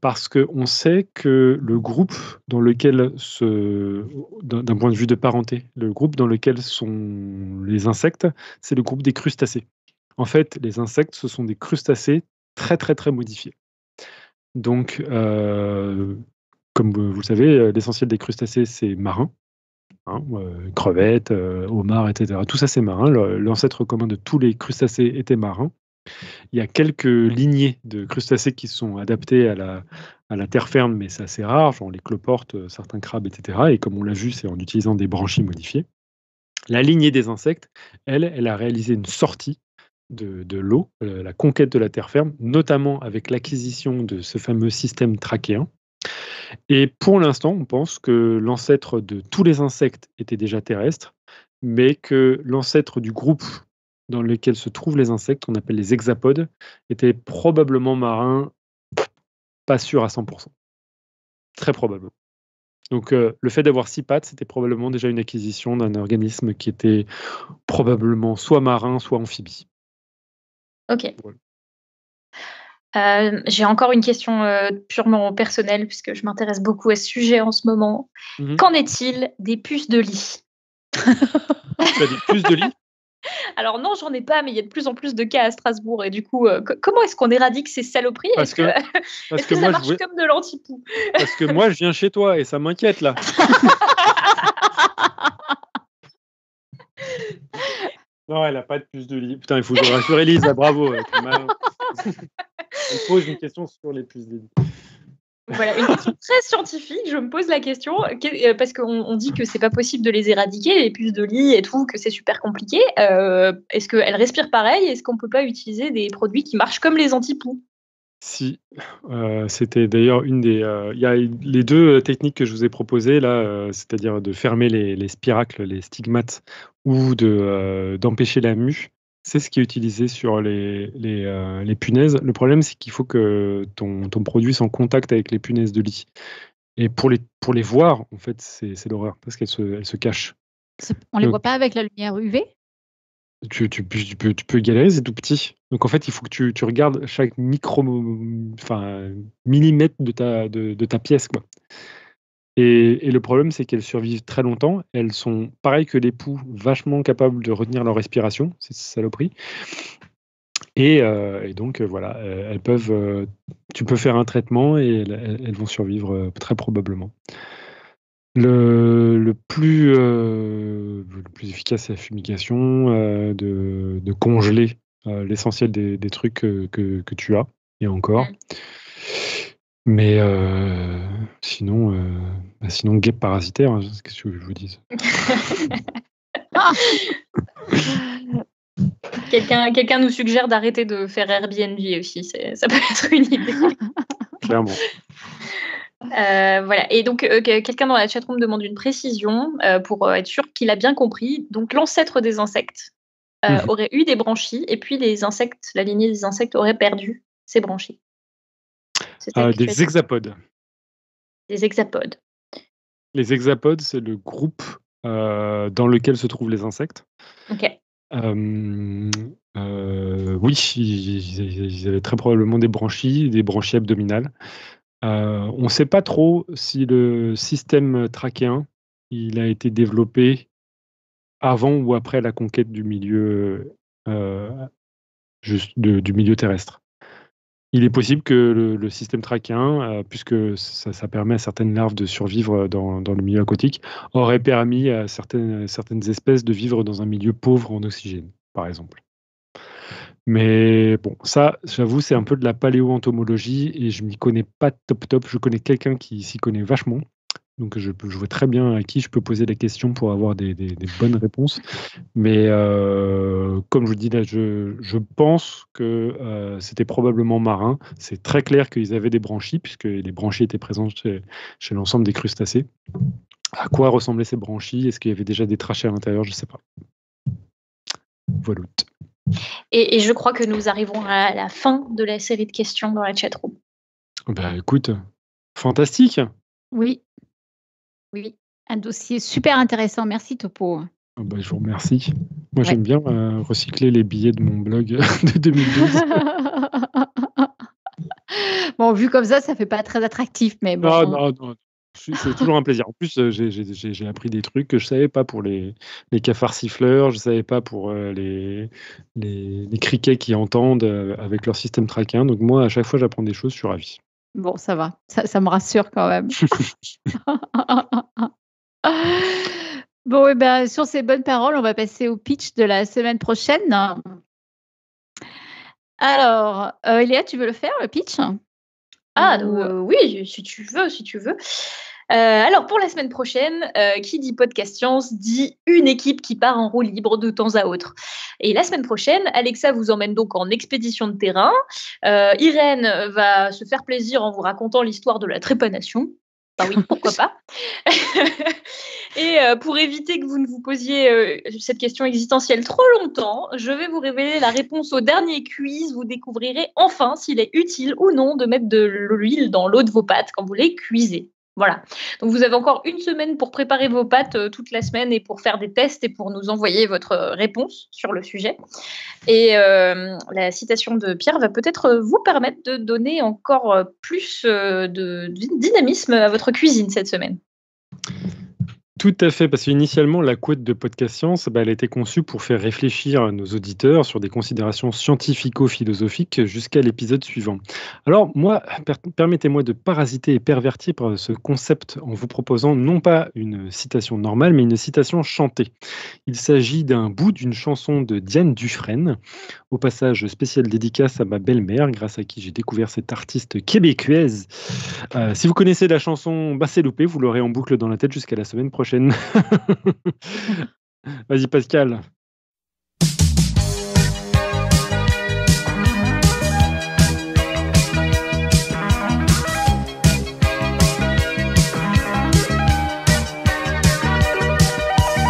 parce qu'on sait que le groupe dans lequel, d'un point de vue de parenté, le groupe dans lequel sont les insectes, c'est le groupe des crustacés. En fait, les insectes, ce sont des crustacés très très très modifiés. Donc, euh, comme vous, le savez, euh, l'essentiel des crustacés, c'est marin. Hein, euh, crevettes, homards, etc. Tout ça, c'est marin. L'ancêtre commun de tous les crustacés était marin. Il y a quelques lignées de crustacés qui sont adaptées à la, terre ferme, mais c'est assez rare, On les cloportes, certains crabes, etc. Et comme on l'a vu, c'est en utilisant des branchies modifiées. La lignée des insectes, elle, elle a réalisé une sortie de, l'eau, euh, la conquête de la terre ferme, notamment avec l'acquisition de ce fameux système trachéen. Et pour l'instant, on pense que l'ancêtre de tous les insectes était déjà terrestre, mais que l'ancêtre du groupe dans lequel se trouvent les insectes, on appelle les hexapodes, était probablement marin, pas sûr à 100%. Très probablement. Donc euh, le fait d'avoir six pattes, c'était probablement déjà une acquisition d'un organisme qui était probablement soit marin, soit amphibie. OK. j'ai encore une question purement personnelle, puisque je m'intéresse beaucoup à ce sujet en ce moment. Mmh Qu'en est-il des puces de lit Tu as puces de lit Alors non, j'en ai pas, mais il y a de plus en plus de cas à Strasbourg. Et du coup, comment est-ce qu'on éradique ces saloperies Parce que, ça marche comme de l'antipoux Parce que moi, je viens chez toi et ça m'inquiète là. Non, elle n'a pas de puce de lit. Putain, il faut que je rassure Elisa, bah, bravo. Elle euh, pose une question sur les puces de lit. Voilà, une question très scientifique. Je me pose la question euh, parce qu'on dit que c'est pas possible de les éradiquer, les puces de lit et tout, que c'est super compliqué. Euh, est-ce qu'elles respirent pareil Est-ce qu'on peut pas utiliser des produits qui marchent comme les antipoux Si, c'était d'ailleurs une des. Il y a les deux techniques que je vous ai proposées là, c'est-à-dire de fermer les, spiracles, les stigmates ou euh, d'empêcher la mue, c'est ce qui est utilisé sur les, les, euh, les punaises. Le problème, c'est qu'il faut que ton, ton produit soit en contact avec les punaises de lit. Et pour les, pour les voir, en fait, c'est l'horreur, parce qu'elles se, elles se cachent. On ne les voit pas avec la lumière UV tu, tu, peux, tu peux galérer, c'est tout petit. Donc en fait, il faut que tu, tu regardes chaque micro, enfin, millimètre de ta, de, de ta pièce. Quoi. Et, le problème, c'est qu'elles survivent très longtemps. Elles sont, pareil que les poux, vachement capables de retenir leur respiration. C'est saloperie. Et, euh, et donc, euh, voilà, euh, elles peuvent. tu peux faire un traitement et elles, vont survivre très probablement. Le, plus, plus efficace, c'est la fumigation, de, congeler l'essentiel des, trucs que, que, tu as, et encore. Mmh. Mais euh, sinon, euh, bah, sinon, guêpe parasitaire, hein, ce que je vous dise. Quelqu'un quelqu'un nous suggère d'arrêter de faire Airbnb aussi, ça peut être une idée. Clairement. Euh, voilà, et donc quelqu'un dans la chatroom demande une précision pour être sûr qu'il a bien compris. Donc l'ancêtre des insectes mhm. aurait eu des branchies et puis les insectes, la lignée des insectes aurait perdu ses branchies. Ah, des hexapodes. Des hexapodes. Les hexapodes, c'est le groupe dans lequel se trouvent les insectes. Ok. oui, ils, avaient très probablement des branchies, des branchies abdominales. on ne sait pas trop si le système trachéen il a été développé avant ou après la conquête du milieu, du milieu terrestre il est possible que le, système traquin, euh, puisque ça, permet à certaines larves de survivre dans, le milieu aquatique, aurait permis à certaines, certaines espèces de vivre dans un milieu pauvre en oxygène, par exemple. Mais bon, ça, j'avoue, c'est un peu de la paléoentomologie et je m'y connais pas top top. Je connais quelqu'un qui s'y connaît vachement donc je, vois très bien à qui je peux poser la question pour avoir des, bonnes réponses. Mais euh, comme je vous dis là, je, pense que euh, c'était probablement marin. C'est très clair qu'ils avaient des branchies, puisque les branchies étaient présentes chez, l'ensemble des crustacés. À quoi ressemblaient ces branchies Est-ce qu'il y avait déjà des trachées à l'intérieur Je ne sais pas. Voilà. Et, je crois que nous arrivons à la fin de la série de questions dans la chatroom. Bah écoute, fantastique. Oui, oui, un dossier super intéressant. Merci Topo. Ah bah, je vous remercie. Moi, j'aime bien euh, recycler les billets de mon blog de 2012. bon, vu comme ça, ça fait pas très attractif, mais bon. Non, C'est toujours un plaisir. En plus, euh, j'ai appris des trucs que je savais pas pour les, cafards siffleurs, je savais pas pour euh, les, criquets qui entendent avec leur système traquin. Donc moi, à chaque fois, j'apprends des choses. Je suis ravi. Bon, ça va. Ça, me rassure quand même. bon, eh ben, sur ces bonnes paroles, on va passer au pitch de la semaine prochaine. Alors, euh, Elia, tu veux le faire, le pitch ah, euh, euh, oui, si tu veux, si tu veux. Euh, alors pour la semaine prochaine, euh, qui dit podcast science dit une équipe qui part en roue libre de temps à autre. Et la semaine prochaine, Alexa vous emmène donc en expédition de terrain. Euh, Irène va se faire plaisir en vous racontant l'histoire de la trépanation. Ben oui, pourquoi pas. Et pour éviter que vous ne vous posiez cette question existentielle trop longtemps, je vais vous révéler la réponse au dernier quiz. Vous découvrirez enfin s'il est utile ou non de mettre de l'huile dans l'eau de vos pâtes quand vous les cuisez. Voilà. Donc vous avez encore une semaine pour préparer vos pâtes euh, toute la semaine et pour faire des tests et pour nous envoyer votre euh, réponse sur le sujet. Et euh, la citation de Pierre va peut-être vous permettre de donner encore plus de dynamisme à votre cuisine cette semaine. Tout à fait, parce qu'initialement, la couette de Podcast Science, bah, elle a été conçue pour faire réfléchir nos auditeurs sur des considérations scientifico-philosophiques jusqu'à l'épisode suivant. Alors, moi, permettez-moi de parasiter et pervertir ce concept en vous proposant non pas une citation normale, mais une citation chantée. Il s'agit d'un bout d'une chanson de Diane Dufresne, au passage spécial dédicace à ma belle-mère, grâce à qui j'ai découvert cette artiste québécoise. Euh, si vous connaissez la chanson, bah, c'est loupé, vous l'aurez en boucle dans la tête jusqu'à la semaine prochaine. Vas-y Pascal.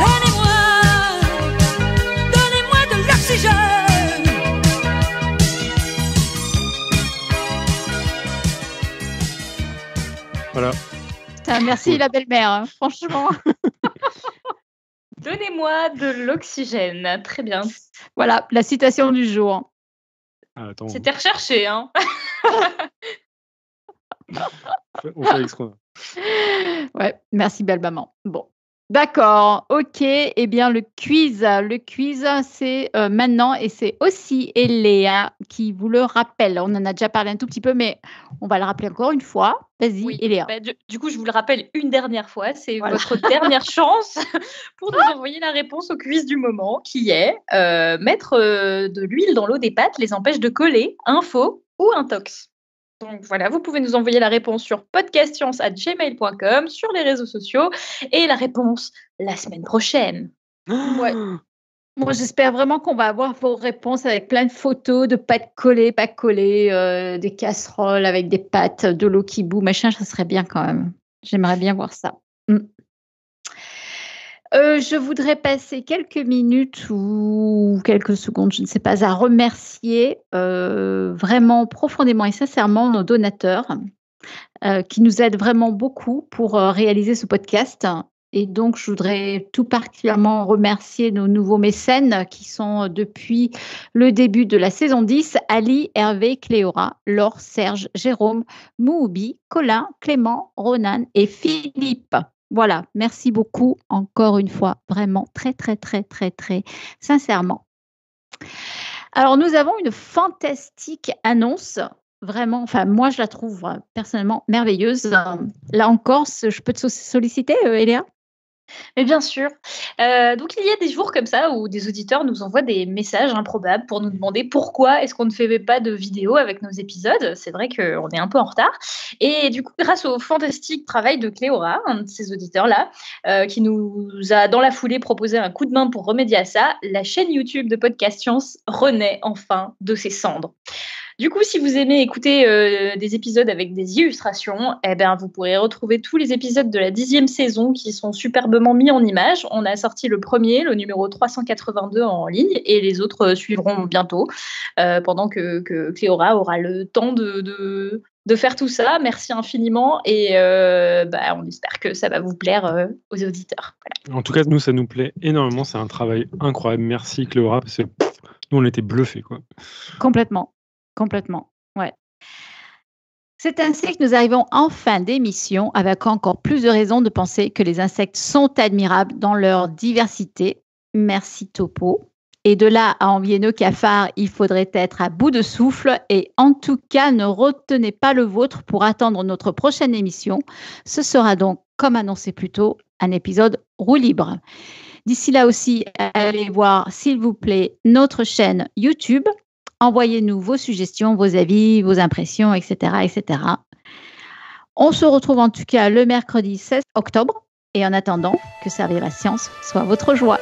Donnez-moi de l'artisan. Voilà merci la belle-mère, hein, franchement. Donnez-moi de l'oxygène. Très bien. Voilà, la citation du jour. Ah, C'était recherché, hein On Ouais, merci belle maman. Bon, D'accord, ok. Eh bien, le quiz, le quiz, c'est euh, maintenant et c'est aussi Eléa hein, qui vous le rappelle. On en a déjà parlé un tout petit peu, mais on va le rappeler encore une fois. Vas-y, Eléa. Bah, du, coup, je vous le rappelle une dernière fois. C'est votre dernière chance pour nous envoyer la réponse au quiz du moment, qui est euh, mettre euh, de l'huile dans l'eau des pâtes les empêche de coller, un faux ou un tox. Donc voilà, vous pouvez nous envoyer la réponse sur podcastscience@gmail.com, sur les réseaux sociaux et la réponse la semaine prochaine. Ouais. Moi, j'espère vraiment qu'on va avoir vos réponses avec plein de photos de pâtes collées, pas collées, euh, des casseroles avec des pâtes, de l'eau qui boue, machin. Ça serait bien quand même. J'aimerais bien voir ça. Mm. Euh, je voudrais passer quelques minutes ou quelques secondes, je ne sais pas, à remercier euh, vraiment profondément et sincèrement nos donateurs euh, qui nous aident vraiment beaucoup pour réaliser ce podcast. Et donc, je voudrais tout particulièrement remercier nos nouveaux mécènes qui sont depuis le début de la saison 10, Ali, Hervé, Cléora, Laure, Serge, Jérôme, Moubi, Colin, Clément, Ronan et Philippe. Voilà, merci beaucoup encore une fois, vraiment très très très très très sincèrement. Alors nous avons une fantastique annonce, vraiment, enfin moi je la trouve euh, personnellement merveilleuse. Là encore, je peux te solliciter, euh, Elia mais bien sûr. Euh, donc il y a des jours comme ça où des auditeurs nous envoient des messages improbables pour nous demander pourquoi est-ce qu'on ne fait pas de vidéos avec nos épisodes. C'est vrai qu'on est un peu en retard. Et du coup, grâce au fantastique travail de Cléora, un de ces auditeurs-là, euh, qui nous a dans la foulée proposé un coup de main pour remédier à ça, la chaîne YouTube de Podcast Science renaît enfin de ses cendres. Du coup, si vous aimez écouter euh, des épisodes avec des illustrations, eh ben, vous pourrez retrouver tous les épisodes de la dixième saison qui sont superbement mis en image. On a sorti le premier, le numéro 382 en ligne, et les autres euh, suivront bientôt, euh, pendant que, Cléora aura le temps de, faire tout ça. Merci infiniment, et bah, on espère que ça va vous plaire aux auditeurs. En tout cas, nous, ça nous plaît énormément. C'est un travail incroyable. Merci Cléora, parce que nous, on était bluffés. Quoi. Complètement. Complètement, ouais. C'est ainsi que nous arrivons en fin d'émission avec encore plus de raisons de penser que les insectes sont admirables dans leur diversité. Merci Topo. Et de là à envier nos cafards, il faudrait être à bout de souffle. Et en tout cas, ne retenez pas le vôtre pour attendre notre prochaine émission. Ce sera donc, comme annoncé plus tôt, un épisode roue libre. D'ici là aussi, allez voir, s'il vous plaît, notre chaîne YouTube Envoyez-nous vos suggestions, vos avis, vos impressions, etc., etc. On se retrouve en tout cas le mercredi 16 octobre. Et en attendant, que servir la science soit votre joie.